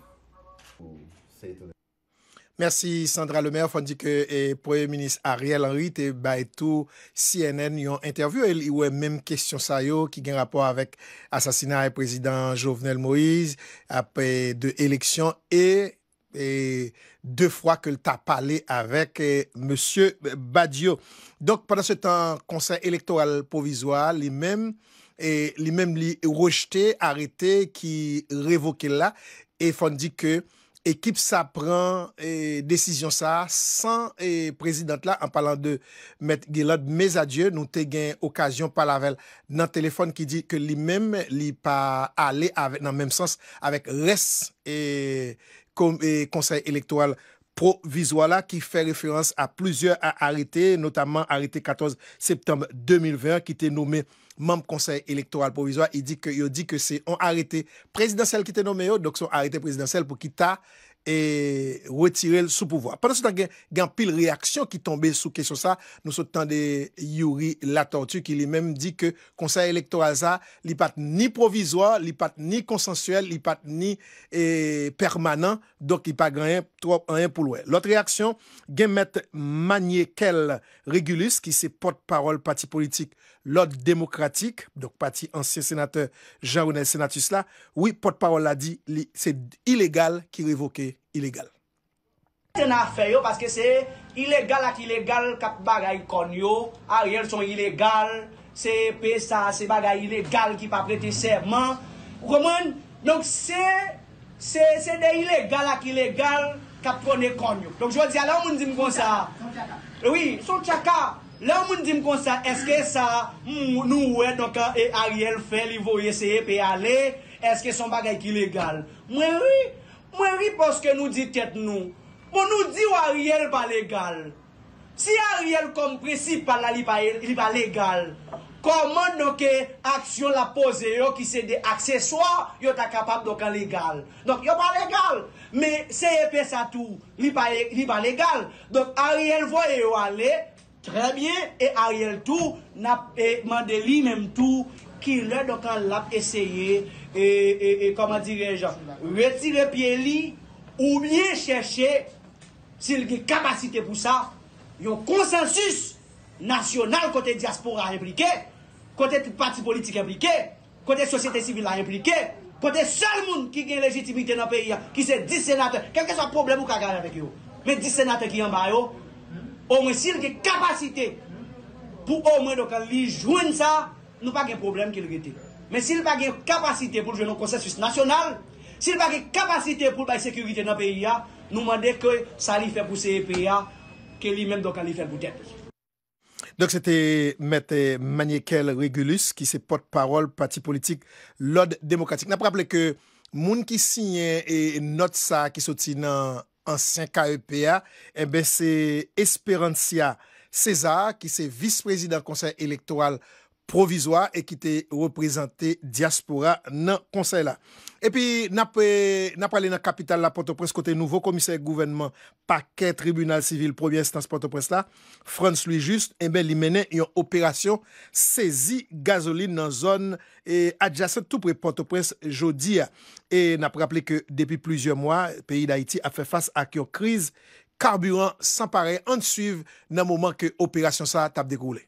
Merci Sandra Lemaire, Fondique et eh, Premier ministre Ariel Henry, et Baitou CNN y ont interviewé. Il y a eu la même question sérieuse qui a eu rapport avec l'assassinat et le président Jovenel Moïse après deux élections et... de fwa ke l ta pale avek monsye Badiou. Donk, pandan se tan konsen elektoral provizwa, li mem li rejte, arete, ki revoke la, e fon di ke ekip sa pran e desisyon sa, san e prezident la, an palan de Met Gilad, mez adye, nou te gen okasyon palavel nan telefon ki di ke li mem li pa ale, nan menm sens, avek res e conseil électoral provisoire qui fait référence à plusieurs arrêtés, notamment arrêté 14 septembre 2020 qui était nommé membre conseil électoral provisoire. Il dit que, il dit que c'est un arrêté présidentiel qui était nommé, donc son arrêté présidentiel pour qu'il t'a et retirer le sous-pouvoir. Pendant ce temps gen, gen pile reaksyon ki tombe sou kesyon sa, nou se tende Yuri Latortu, ki li menm di ke konsey elektoraza, li pat ni provizwa, li pat ni konsensuel, li pat ni e, permanent, dok li pat gen pou louè. Lote reaksyon, gen met manyekel regulus ki se pot parol pati politik l'ordre démocratique, donc parti ancien sénateur Jean-René Senatus là, oui, porte-parole l'a dit, c'est illégal qui révoqué illégal. C'est une affaire parce que c'est illégal à illégal cap bagay kon yo, Ariel sont illégal, c'est ça, c'est bagay illégal qui pas prêter serment. donc c'est c'est c'est des illégal à illégal cap qui kon Donc je dis à là on dit comme ça. Oui, son chaka La ou moun di m konsa, eske sa nou wè do ka e Ariel fè li voye seye pe ale, eske son bagay ki legal. Mwen ri, mwen ri pòske nou di tèt nou. Mwen bon, nou di ou Ariel pa legal. Si Ariel kom precibe pala li pa legal, koman noke euh, aksyon la pose yo ki se de akseswa yo ta kapap do ka legal. Donk yo pa legal, me seye pe sa tou, li pa legal. Donk Ariel voye yo ale. Très bien, et Ariel tout, n'a mandeli même tout, qui l'a donc essayé, et, et, comment dire je retirer pied li, ou bien chercher, s'il y a capacité pour ça, un consensus national côté diaspora impliqué, côté parti politique impliqué, côté société civile impliqué, côté seul monde qui a une légitimité dans le pays, qui c'est 10 sénateurs, quel que soit le problème ou avec eux, mais 10 sénateurs qui en bas, Ou mwen sil gen kapasite pou ou mwen do kan li jwen sa, nou pa gen problem ki li gete. Men sil pa gen kapasite pou jwen nou konsensus nasyonal, sil pa gen kapasite pou bay sekurite nan PIA, nou mwen dekoy sa li fè pou se PIA, ke li men do kan li fè pou tèp. Dok se te mette manyekel Regulus ki se pot parol pati politik lòd demokratik. Nè praple ke moun ki sinye e not sa ki soti nan... ancien KEPA, eh ben, c'est c'est Esperancia César, qui est vice président du conseil électoral provizwa e ki te reprezenté diaspora nan konsey la. E pi napre ale nan kapital la Port-au-Presse kote nouvo komisè gouvenman pa ke tribunal sivil probyen stans Port-au-Presse la, Frans Louis Just embe eh li mene yon operasyon sezi gazoline nan zon e eh, adjasè tout pre Port-au-Presse jodi ya. E napre aple ke depi plouzyon mwa, peyi da Haiti a fe fase ak yon kriz, karburan sanpare ansuiv nan mouman ke operasyon sa tap dekoule.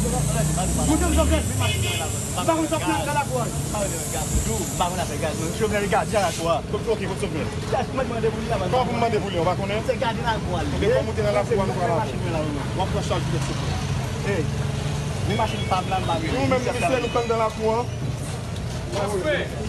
Souten vyang genon Dayan mo. Baran a fe me なるほど liten lawanolou kote. Ok. K'an vu mendevoulir wakz, seTele? j sOK va mwen mwen abche nè lawan welcome sor. Mo mwen mwen mwen sere la w посмотрим lawan one ken lichowe kenn, f thereby oulassen.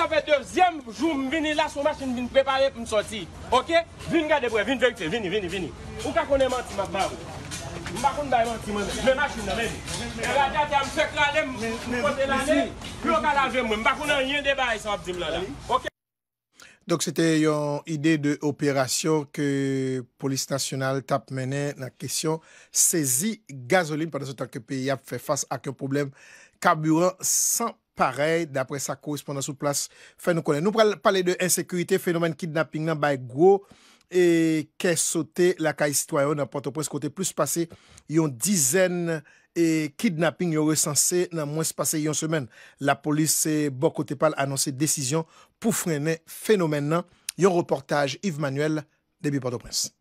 Fètev zyèm, jou m vini la sou machin vini prepare pou m soti. Ok? Vini gadebwe, vini vekte, vini, vini, vini. Ou kakounè manti mankman? M bakounè bay manti mankman? Mè machin nan mèdi. M bakounè yon debay sa apzim lan la. Ok? Donk se te yon ide de operasyon ke polis nasyonal tap menè nan kesyon sezi gazolin padan se tak ke peyi ap fè fass ak yon problem kaburant 100% Parey, dapre sa korespondan sou plas, fè nou konen. Nou pale de ensekuité, fenomen kidnapping nan baye gwo, e kè sote lakay sitwayon nan Port-au-Prince kote plus pase yon dizen kidnapping yon resanse nan mwen se pase yon semen. La polis bò kote pal anonsè desisyon pou frene fenomen nan yon reportaj Yves Manuel, debi Port-au-Prince.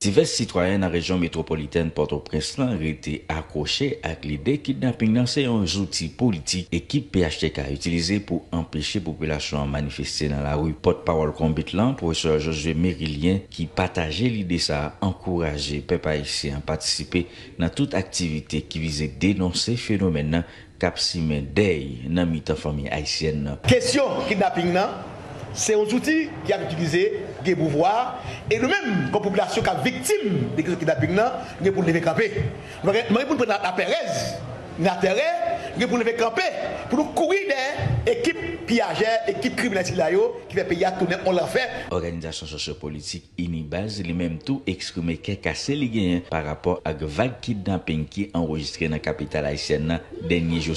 Sivez sitwoyen nan rejon metropoliten Port-au-Prince lan rete akroche ak li e de kidnapping nan se yon jouti politik ekip PHTK Utilize pou empeshe populasyon manifesti nan la ouy potpawal konbit lan Profesor Josue Merilien ki pataje li de sa, ankoraje pepe Aisyen patisipe nan tout aktivite ki vize denonse fenomen nan kapsime dey nan mitanfami Aisyen nan Kesyon kidnapping nan, se yon jouti ki ak utilize le pouvoir. Et nous même comme population qui est victime de ce qui est là, nous pour lever camper. Nous pour prendre la Pérez intérêt, pour lever camper, pour nous courir des équipes piagères, équipes criminelles qui fait payer à tourner en l'enfer. Organisation sociopolitique Inibaz, a même tout, exprimé cassé les gains par rapport à vague kidnapping qui enregistré dans la capitale haïtienne dernier jour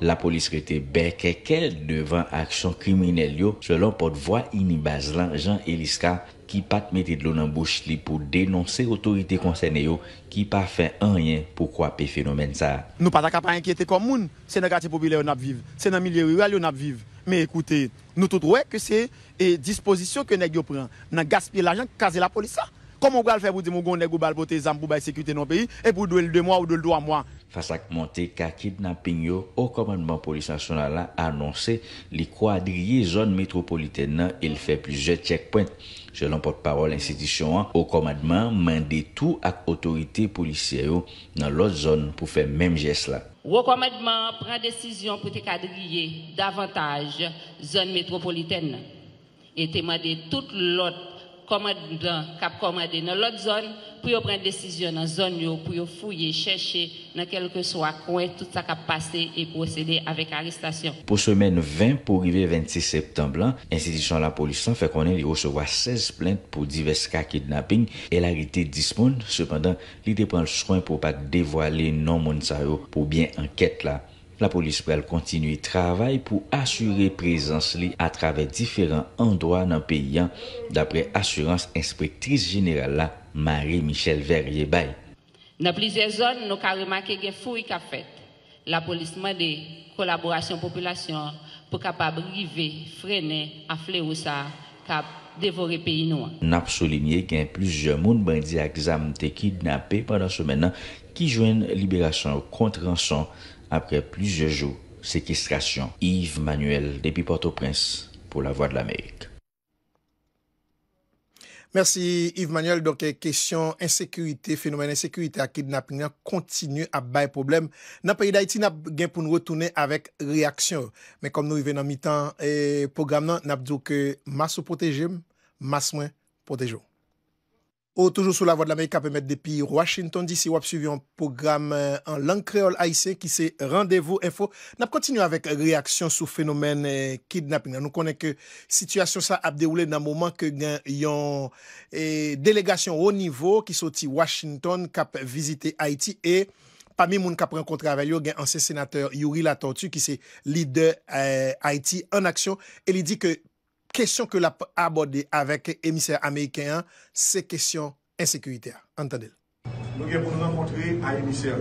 La police était berkekel devant action criminelle selon porte-voix Inibaz, Jean Eliska, ki pat meti dlo nan bouch li pou denonser otorite konsen yo, ki pa fe an yen pou kwape fenomen sa. Nou pat ak pa enkyete kon moun, se nan gati pou bile yo nap viv, se nan milye yo real yo nap viv. Me ekoute, nou tout wèk ke se, e disposisyon ke neg yo pren, nan gaspil ajan kaze la polisa. Koman wè al fè pou di mou goun neg ou bal bote zan pou bay sekwite nan peyi, e pou dwe l de mwa ou dwe l do a mwa. Fas ak monte kakid nan pinyo, o komandman polisa sonala anonsè, li kwa dirye zon metropolite nan, il fè plize tchekpointe, jè l'on pote parol insedisyon an, wakomadman mande tout ak otorite polisye yo nan lot zon pou fè mèm jès la. Wakomadman pran desisyon pou te kadriye davantage zon metropoliten et te mande tout lot commandant qui a commandé dans l'autre zone pour prendre décision dans la zone, pour fouiller, chercher dans quel que soit coin, tout ça qui a passé et procéder avec arrestation. Pour semaine 20 pour arriver 26 septembre, l'institution de la police fait qu'on a recevoir 16 plaintes pour divers cas kidnapping et l'arrêté 10 Cependant, l'idée prend le soin pour pas dévoiler non moun pour bien enquête là. La polis prel kontinui travay pou asyre prezans li a trave diferan andwa nan peyan dapre asyrans inspektris general la Marie-Michelle Verrier-Baye. Na plize zon nou ka remak e gen foui ka fet. La polis mwade kolaborasyon populasyon pou kapab rive, frene, afle ou sa, kap devore pey nouan. Nap solimye gen plize moun bandi ak zam te kidnapè padan sou menan ki jwen liberasyon kontranson apre plizye jou sekistrasyon Yves Manuel depi Port-au-Prince pou la voie de l'Amerik. Mersi Yves Manuel, donke kesyon fenomen insekurite akid na plinan kontinu ap bay problem. Nan paye Daiti nap gen pou nou retoune avek reaksyon. Men kom nou yve nan mitan program nan nap djouke mas ou potejim, mas mwen potejou. Ou toujou sou la vo de la mei kap emet depi Washington. Disi wap suivi an program an euh, lang kreol A.I.C. ki se randevou e fo. Nap kontinu avèk reaksyon sou fenomen euh, kidnap. Nou konen ke situasyon sa ap deroule nan mouman ke gen yon euh, delegasyon o nivou ki soti Washington kap vizite A.I.T. E pami moun kap renkontre avay yo gen ansen senater Yuri Latontu ki se lider A.I.T. an aksyon e li di ke question que l'a abordé avec l'émissaire américain, c'est question insécurité. Entendez. Nous avons rencontré à émissaire.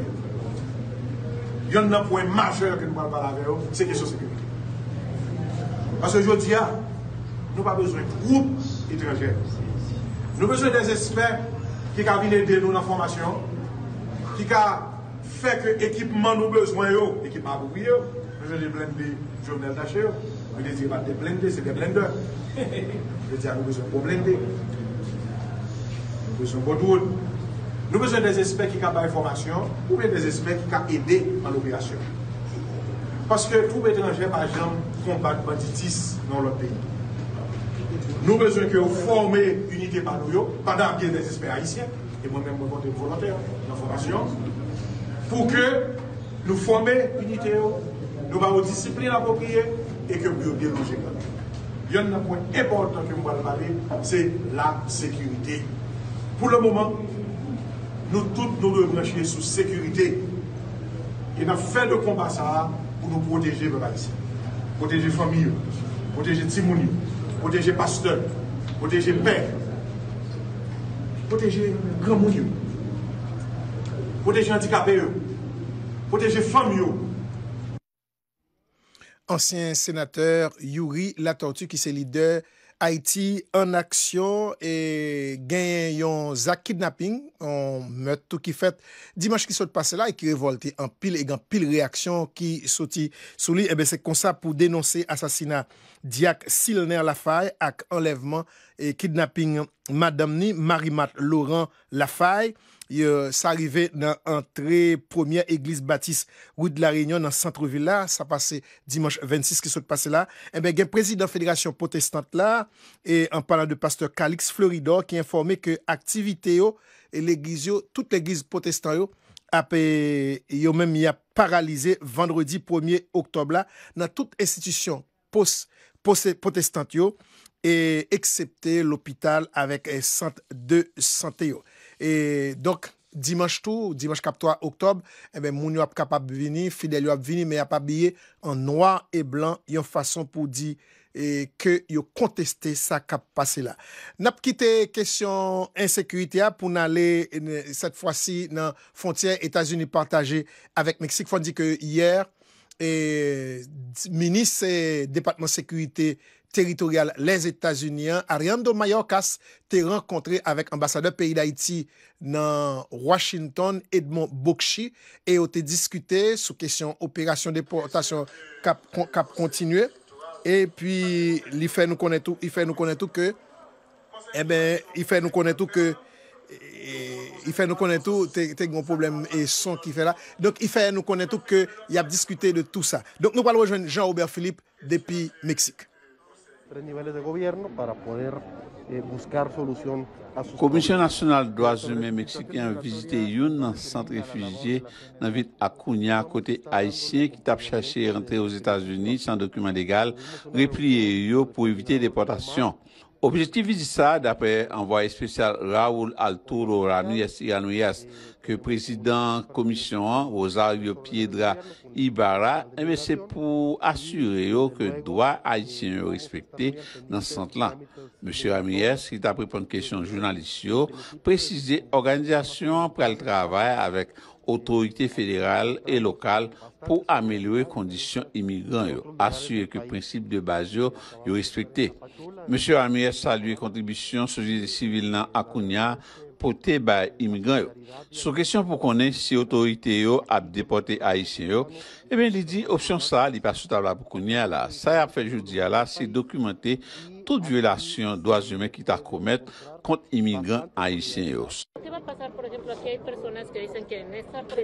Il y a un point majeur que nous parlons avec eux, c'est question sécurité. Parce que je dis, nous n'avons pas besoin de groupes étrangers. Nous avons besoin des experts qui ont venir aider nous dans la formation, qui ont fait que l'équipement nous besoin, l'équipement approprié, je dis blindé, Jovenel Taché, je ne pas des blindés, c'est des blindeurs. Je dis nous besoin de blindés. Nous besoin de route. Nous besoin des experts qui de formation ou bien des experts qui ont aidé en l'opération. Parce que tout étranger, par exemple, combat banditis dans leur pays. Nous besoin que former formez unité par nous, pendant que des experts haïtiens, et moi-même, moi, suis volontaire dans la formation, pour que nous formions unité, nous une discipline appropriée, et que vous bien même. Il y a un point important que nous parler, c'est la sécurité. Pour le moment, nous tous nous rebranchons sur sécurité. Et nous fait le combat ça pour nous protéger, protéger la famille, protéger Timouni, protéger pasteur, protéger père, protéger grand monde, protéger handicapés, protéger famille. Ansyen senatèr Youri Latortu ki se lide Haiti en aksyon e gen yon zak kidnapping. On me ttou ki fet Dimash ki sot pase la e ki revolte en pil e gen pil reaksyon ki soti sou li. Ebe eh se konsa pou denonsè asasina diak Silner Lafaye ak enlevman kidnapping madamni Marimat Laurent Lafaye. Yo sa arrive nan an tre Premier Eglise Baptiste Ou de la Réunion nan Sainte-Reville la Sa pase Dimanche 26 eh Gen prezident Fédération Protestante la En parlant de Pasteur Calix Floridor ki informe ke aktivite yo Et l'Eglise yo, tout l'Eglise Protestante yo eh, Yo men mi a paralize Vendredi 1er Octobla Nan tout institution Protestante yo Et excepte l'hôpital Avec le eh, centre de santé yo Et donc, dimanche tout, dimanche cap 3 octobre, moun yo ap kap ap vini, fidèl yo ap vini, mè ap ap biye an noyar e blan yon fason pou di e, ke yo konteste sa kap pase la. Nap kite kèsyon ensekuitè a pou e, nan le, set fwa si nan fontien Etats-Unis partajè avèk Meksik, fwa di ke yèr, e, menis depatman sekuitè, teritorial les Etats-Unis. Ariando Mayorkas te renkontre avèk ambassadeur peyi d'Haïti nan Washington Edmond Bokshi e o te diskute sou kesyon operasyon deportasyon kap kontinue. E pi li fè nou konen tou fè nou konen tou ke e eh ben, fè nou konen tou ke eh, fè nou konen tou te gwen probleme e son ki fè la. Donk fè nou konen tou ke y ap diskute de tout sa. Donk nou pal wèjwen Jean-Aubert Philippe depi Meksik. La de à Commission nationale des droits humains mexicain visité un centre réfugié dans la ville Acuna, côté haïtien, qui tape chercher rentrer aux États-Unis sans document légal, replié pour éviter déportation. Objectif ça, d'après envoyé spécial Raoul Alturo Ramirez que président commission Rosario Piedra Ibarra, eh c'est pour assurer que le droit haïtien est respecté dans ce centre-là. Monsieur Ramirez, qui a pris une question journalistique, précise organisation pour le travail avec otorite federal e lokal pou amelouye kondisyon imigran yo, asye ke prinsip de baz yo yo restrikte. Monsieur Amir saluye kontribisyon souje de sivil nan akounia pote bay imigran yo. Sou kesyon pou konen si otorite yo ap depote a isen yo, e eh ben li di opsyon sa li pasou tabla pou akounia la. Sa ya fe joudi ya la, se dokumente tout violasyon doaz jume ki ta komete kont imigran haïsien yo.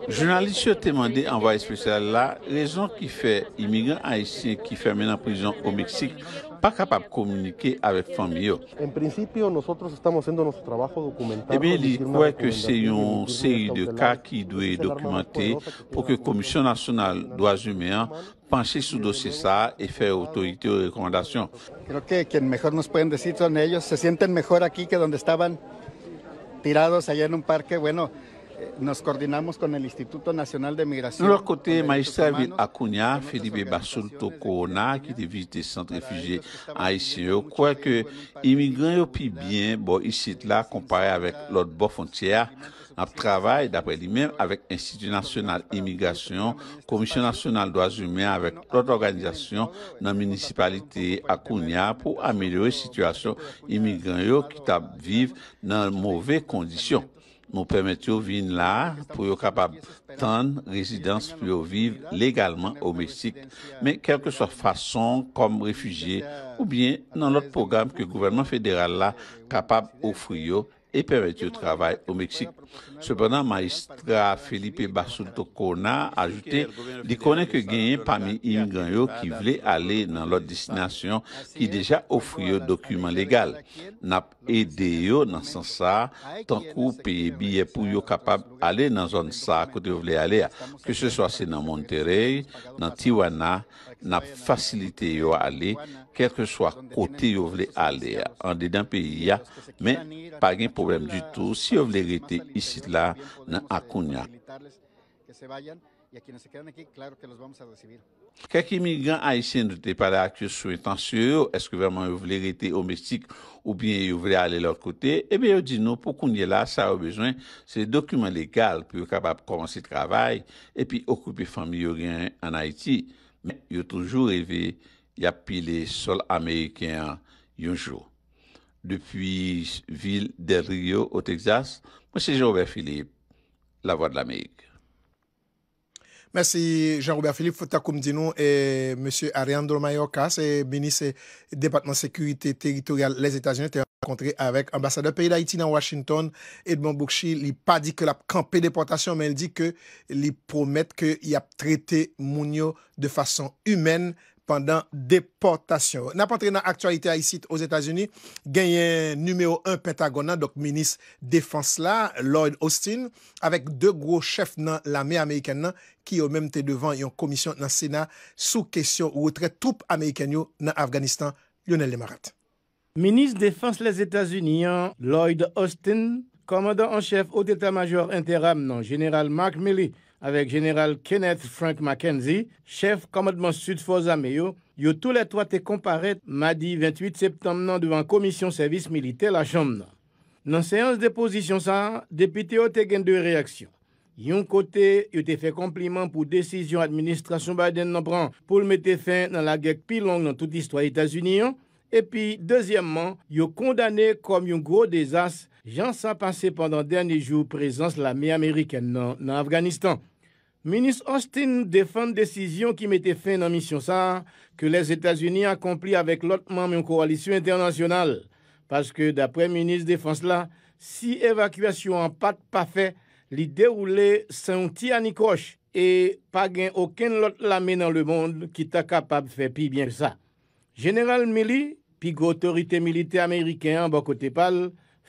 Jounalist se temande anwa espesyal la rezon ki fè imigran haïsien ki fè men anprison o Meksik pa kapab komunike avek fam yo. Ebe li kwe ke se yon seri de ka ki dwe dokumante pou ke Komisyon Nasonal doazume an pencher sur le dossier ça et faire autorité aux recommandations. Je crois que quien nous peuvent dire sont eux. Ils Se sentent mieux ici que où ils étaient tirés allá en un parc. Bueno, eh, nous coordonnons avec l'Institut national de migration. De leur côté, magistrat Acuna, Felipe Basulto Corona, qui était visité centre réfugié haïtien, croit que immigrants au plus bien, bon, ici, là, comparé avec l'autre bord frontière, Nap travay dapre li men avèk institut nasyonal imigrasyon, komisyon nasyonal do azumè avèk lòt organizasyon nan minisipalite akounia pou amèliori situasyon imigran yo ki tab vive nan mouvè kondisyon. Moun pèmètyo vin la pou yo kapab tan rezidans pou yo vive legalman o mesik, men kelke so fason kom refugye ou bien nan lòt program ki gouverman federal la kapab ofri yo e permeti yo travay o Meksik. Se pendant, maestra Felipe Basulto Kona ajoute di konen ke genyen pami imi genyo ki vle ale nan lot destinasyon ki deja ofri yo dokumen legal. Nap ede yo nan san sa, tankou peye biye pou yo kapab ale nan zon sa kote yo vle ale a, ke se soase nan Monterrey, nan Tijuana, na fasilite yo ale kelke swa kote yo vle ale an dedan peyi ya men pa gen problem du tou si yo vle rete isi la nan akoun ya Kèk imigran Aisyen nou te pale akyou sou etansyo yo eske vreman yo vle rete omestik ou bien yo vle ale lor kote ebe eh yo di nou pou kounye la sa ou bezwen se dokumen legal pou yo kapap komanse travay epi okupi fami yo gen an Aiti men yo toujou revi ya pili sol Ameriken yonjou. Depi vil de Rio ou Texas, Monsi Jean-Roubert Philippe, La Voix de l'Amérique. Monsi Jean-Roubert Philippe, Fota Koumdino, Monsi Jean-Roubert Philippe, Monsi Jean-Roubert Philippe, Monsi Jean-Roubert Philippe, Monsi Jean-Roubert Philippe, A kontre avèk ambassadeur peyi d'Haiti nan Washington, Edmond Bouchie li pa di ke la pkanpe deportasyon men li di ke li promette ke li ap trete moun yo de fason humen pandan deportasyon. Na pantre nan aktualite Aïsit oz Etats-Unis, genyen numeo 1 Pentagonan, dok minis defans la, Lloyd Austin, avèk de gro chef nan la mè Amerikan nan ki yo mèm te devan yon komisyon nan Sena sou kesyon ou tre troupe Amerikan yo nan Afganistan, Lionel Demarate. Ministre Défense des États-Unis, hein, Lloyd Austin, commandant en chef au état-major interam, non, général Mark Milley, avec général Kenneth Frank McKenzie, chef commandement sud force Améo, yo tous les trois te comparé mardi 28 septembre non, devant commission service militaire la chambre. Dans séance de position ça, député ont eu deux réactions. D'un côté, yo te fait compliment pour décision administration Biden pour mettre fin dans la guerre plus longue dans toute l'histoire États-Unis. Hein. Epi, dezyemman, yo kondane kom yon gro de zas, jansan pase pandan derni jou prezans la mi Ameriken nan Afganistan. Minis Austin defan desizyon ki mette fen nan misyon sa, ke les Etats-Unis akompli avek lotman men koalisyon internasyonal. Paske, dapre minis defans la, si evakwasyon an pat pa fe, li deroule san ti an i kosh, e pa gen oken lot la mi nan le bond ki ta kapab fe pi bien sa. General Mili, pi gwo otorite milite Ameriken an bako Tepal,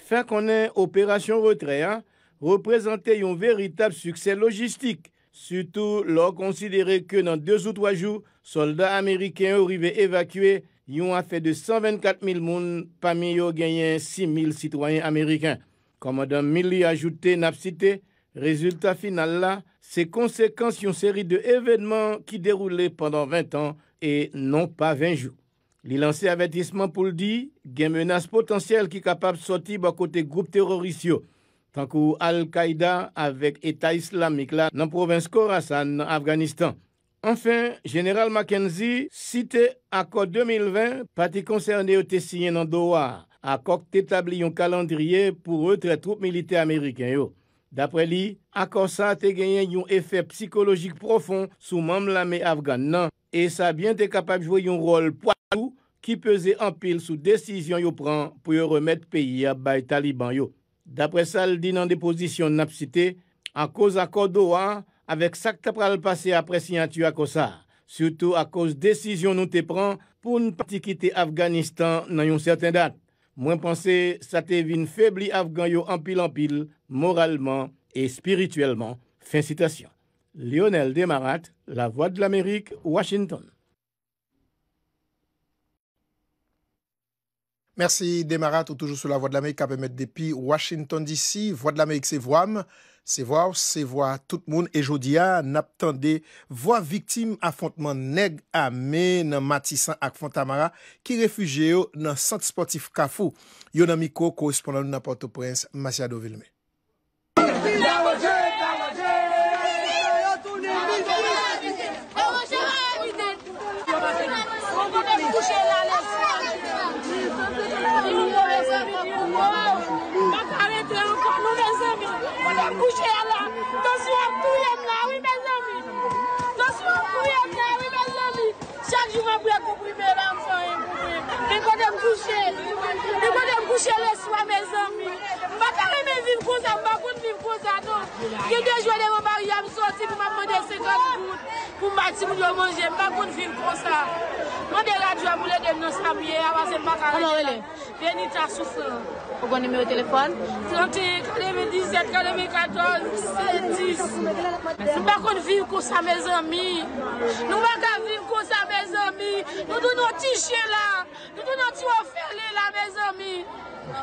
fè konen operasyon retre, an, reprezentè yon veritab suksè logistik, sütou lò konsidere ke nan 2 ou 3 jou, soldat Ameriken yon rive evakwe, yon a fè de 124 mil moun, pa mi yo genyen 6 mil sitwayen Ameriken. Komadam Mili ajoute napsite, rezultat final la, se konsekans yon seri de evènman ki deroule pendant 20 an, e non pa 20 jou. Li lanse avatisman pou ldi gen menas potansyel ki kapap soti ba kote group terorist yo, tankou Al-Qaida avek Eta Islam Miklan nan Provins Korasan nan Afganistan. Anfen, General McKenzie site akot 2020 pati konserne yo te sinyen nan Doha, akok te tabli yon kalandriye pou retre troupe milite Ameriken yo. Dapre li, akosa te genyen yon efek psikologik profon sou mam la me Afgan nan, e ki peze empil sou desisyon yo pran pou yo remet peyi a bay taliban yo. Dapre sal di nan deposisyon nap site, akouz akou do a, avek sakta pral pase apre siyant yo akou sa. Soutou akouz desisyon nou te pran pou nou pati kite Afganistan nan yon certain dat. Mwen panse, sa te vin febli Afgan yo empil-empil, moralman e spirituelman. Fin citasyon. Lionel Demarat, La Voix de l'Amérique, Washington. Mersi demarat ou toujou sou la Voix de l'Amérique a bemet depi Washington DC. Voix de l'Amérique se voam, se voa ou se voa tout moun e jodia nap tende voa viktim afontman neg ame nan Matisan ak Fontamara ki refuge yo nan Sant Sportif Kafou. Yon amiko korispondan nou nan Port-au-Prince Masiado Vilme. Mwen kouche ala, ton swan kouye mla, wè mè zanmi. Ton swan kouye mla, wè mè zanmi. Chak jivan pou ya koupri mè lan, mwen kouche. Mwen kouche, mwen kouche le swan mè zanmi. Mwen kare mè viv kouza, mwen bakoun viv kouza nou. Yen de jwede mwen bakoun. Mwen ap mwen de 50 gout pou mwen bati mwen yo manje, mwen ap mwen de vin kon sa. Mwen de la djwa mwen le dem nan sa biye, avan se mwen ap mwen de la. Veni ta sou sa. Fokon nime yo telefon? 90, 907, 9014, 70. Mwen ap mwen de vin kon sa mezen mi. Mwen ap mwen de vin kon sa mezen mi. Mwen ap mwen de nou ti chen la. Mwen ap mwen de nou ti ofen le la mezen mi.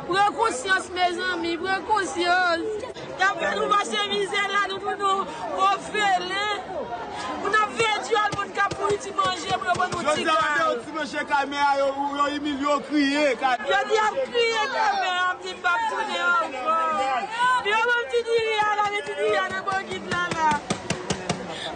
Prekonsyans me zanmi, prekonsyans Dapre nou vase mizer la, nou nou nou fele Moun ap ve dyo al moun kapou ti manje, moun ap vote ti ganyan Yo di ap kriye kame, moun ap di paf tou de anfa Yo moun ti di riyan, moun ti di riyan, moun ki dila la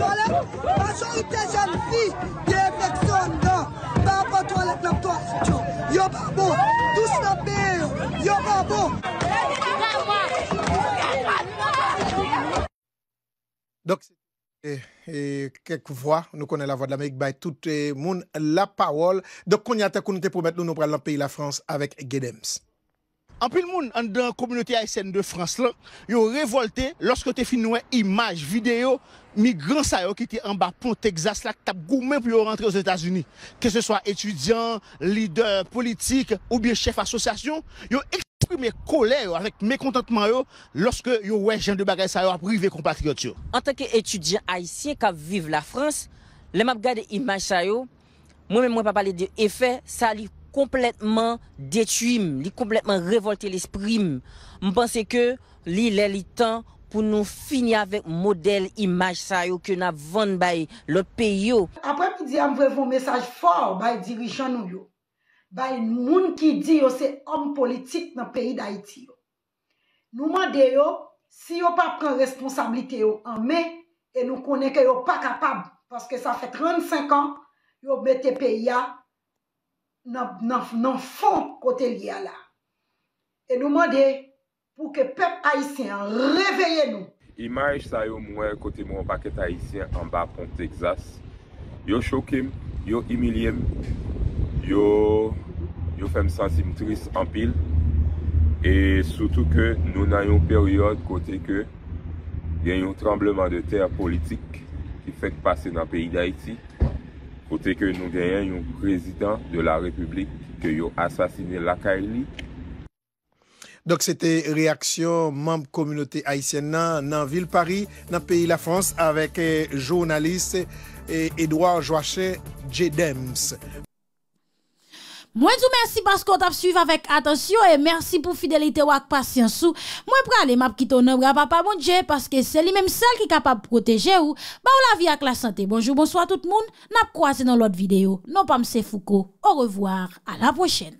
toilette majorité jeune fille défection da ba ba toi, na toilette yo ba bon tous na be yo babo. bon donc et, et voix, nous connaissons la voix de l'Amérique, by tout le monde, la parole. Donc, on y a nous promettre, nous prenons le pays la France avec Gedems. En plus, le monde dans la communauté haïtienne de France, là, ils ont révolté lorsque tu fini une image, vidéo migrants qui étaient en bas pont Texas là qui même pour rentrer aux États-Unis que ce soit étudiants leaders politiques ou bien chefs association yo exprimé colère avec mécontentement lorsque yo ouais gens de bagages ça a privé compatriotes en tant qu'étudiant haïtien qui vivent la France les m'a regarder image ça moi même moi pas parler de ça li complètement détruit li complètement révolté l'esprit Je penser que li les temps pou nou fini avèk model, imaj sa yo ki yo nan von bayi lopè yo. Apre pou di am vwevon mesaj for bayi dirijan nou yo, bayi moun ki di yo se om politik nan peyi da iti yo. Nou mande yo, si yo pa pren responsablite yo anme, e nou konen ke yo pa kapab, paske sa fè 35 an, yo bete peyi ya, nan fon kote liya la. E nou mande yo, Ou ke pep Haitien reveye nou. Imaj sa yo mwen kote mwen baket Haitien an ba pon Texas. Yo chokim, yo imiliem, yo fem sensim tris an pil. E sotou ke nou nan yon peryode kote ke gen yon trembleman de ter politik ki fèk pase nan peyi d'Haiti. Kote ke nou gen yon prezident de la republik ke yo asasine lakay li. Dok se te reaksyon mamb komunote Aisyen nan vil Paris, nan peyi la Frans, avek eh, jounaliste eh, Edouard Joachet Djedems. Mwen sou mersi pasko tap suyve avek atensyon, e mersi pou fidelite wak pasyansou. Mwen prale m ap kiton nan wap apamon dje, paske se li menm sel ki kapap proteje ou, ba ou la vi ak la sante. Bonjou, bonso a tout moun, nap kwa se nan lot videyo. Non pam se fouko, ou revoar, a la pochene.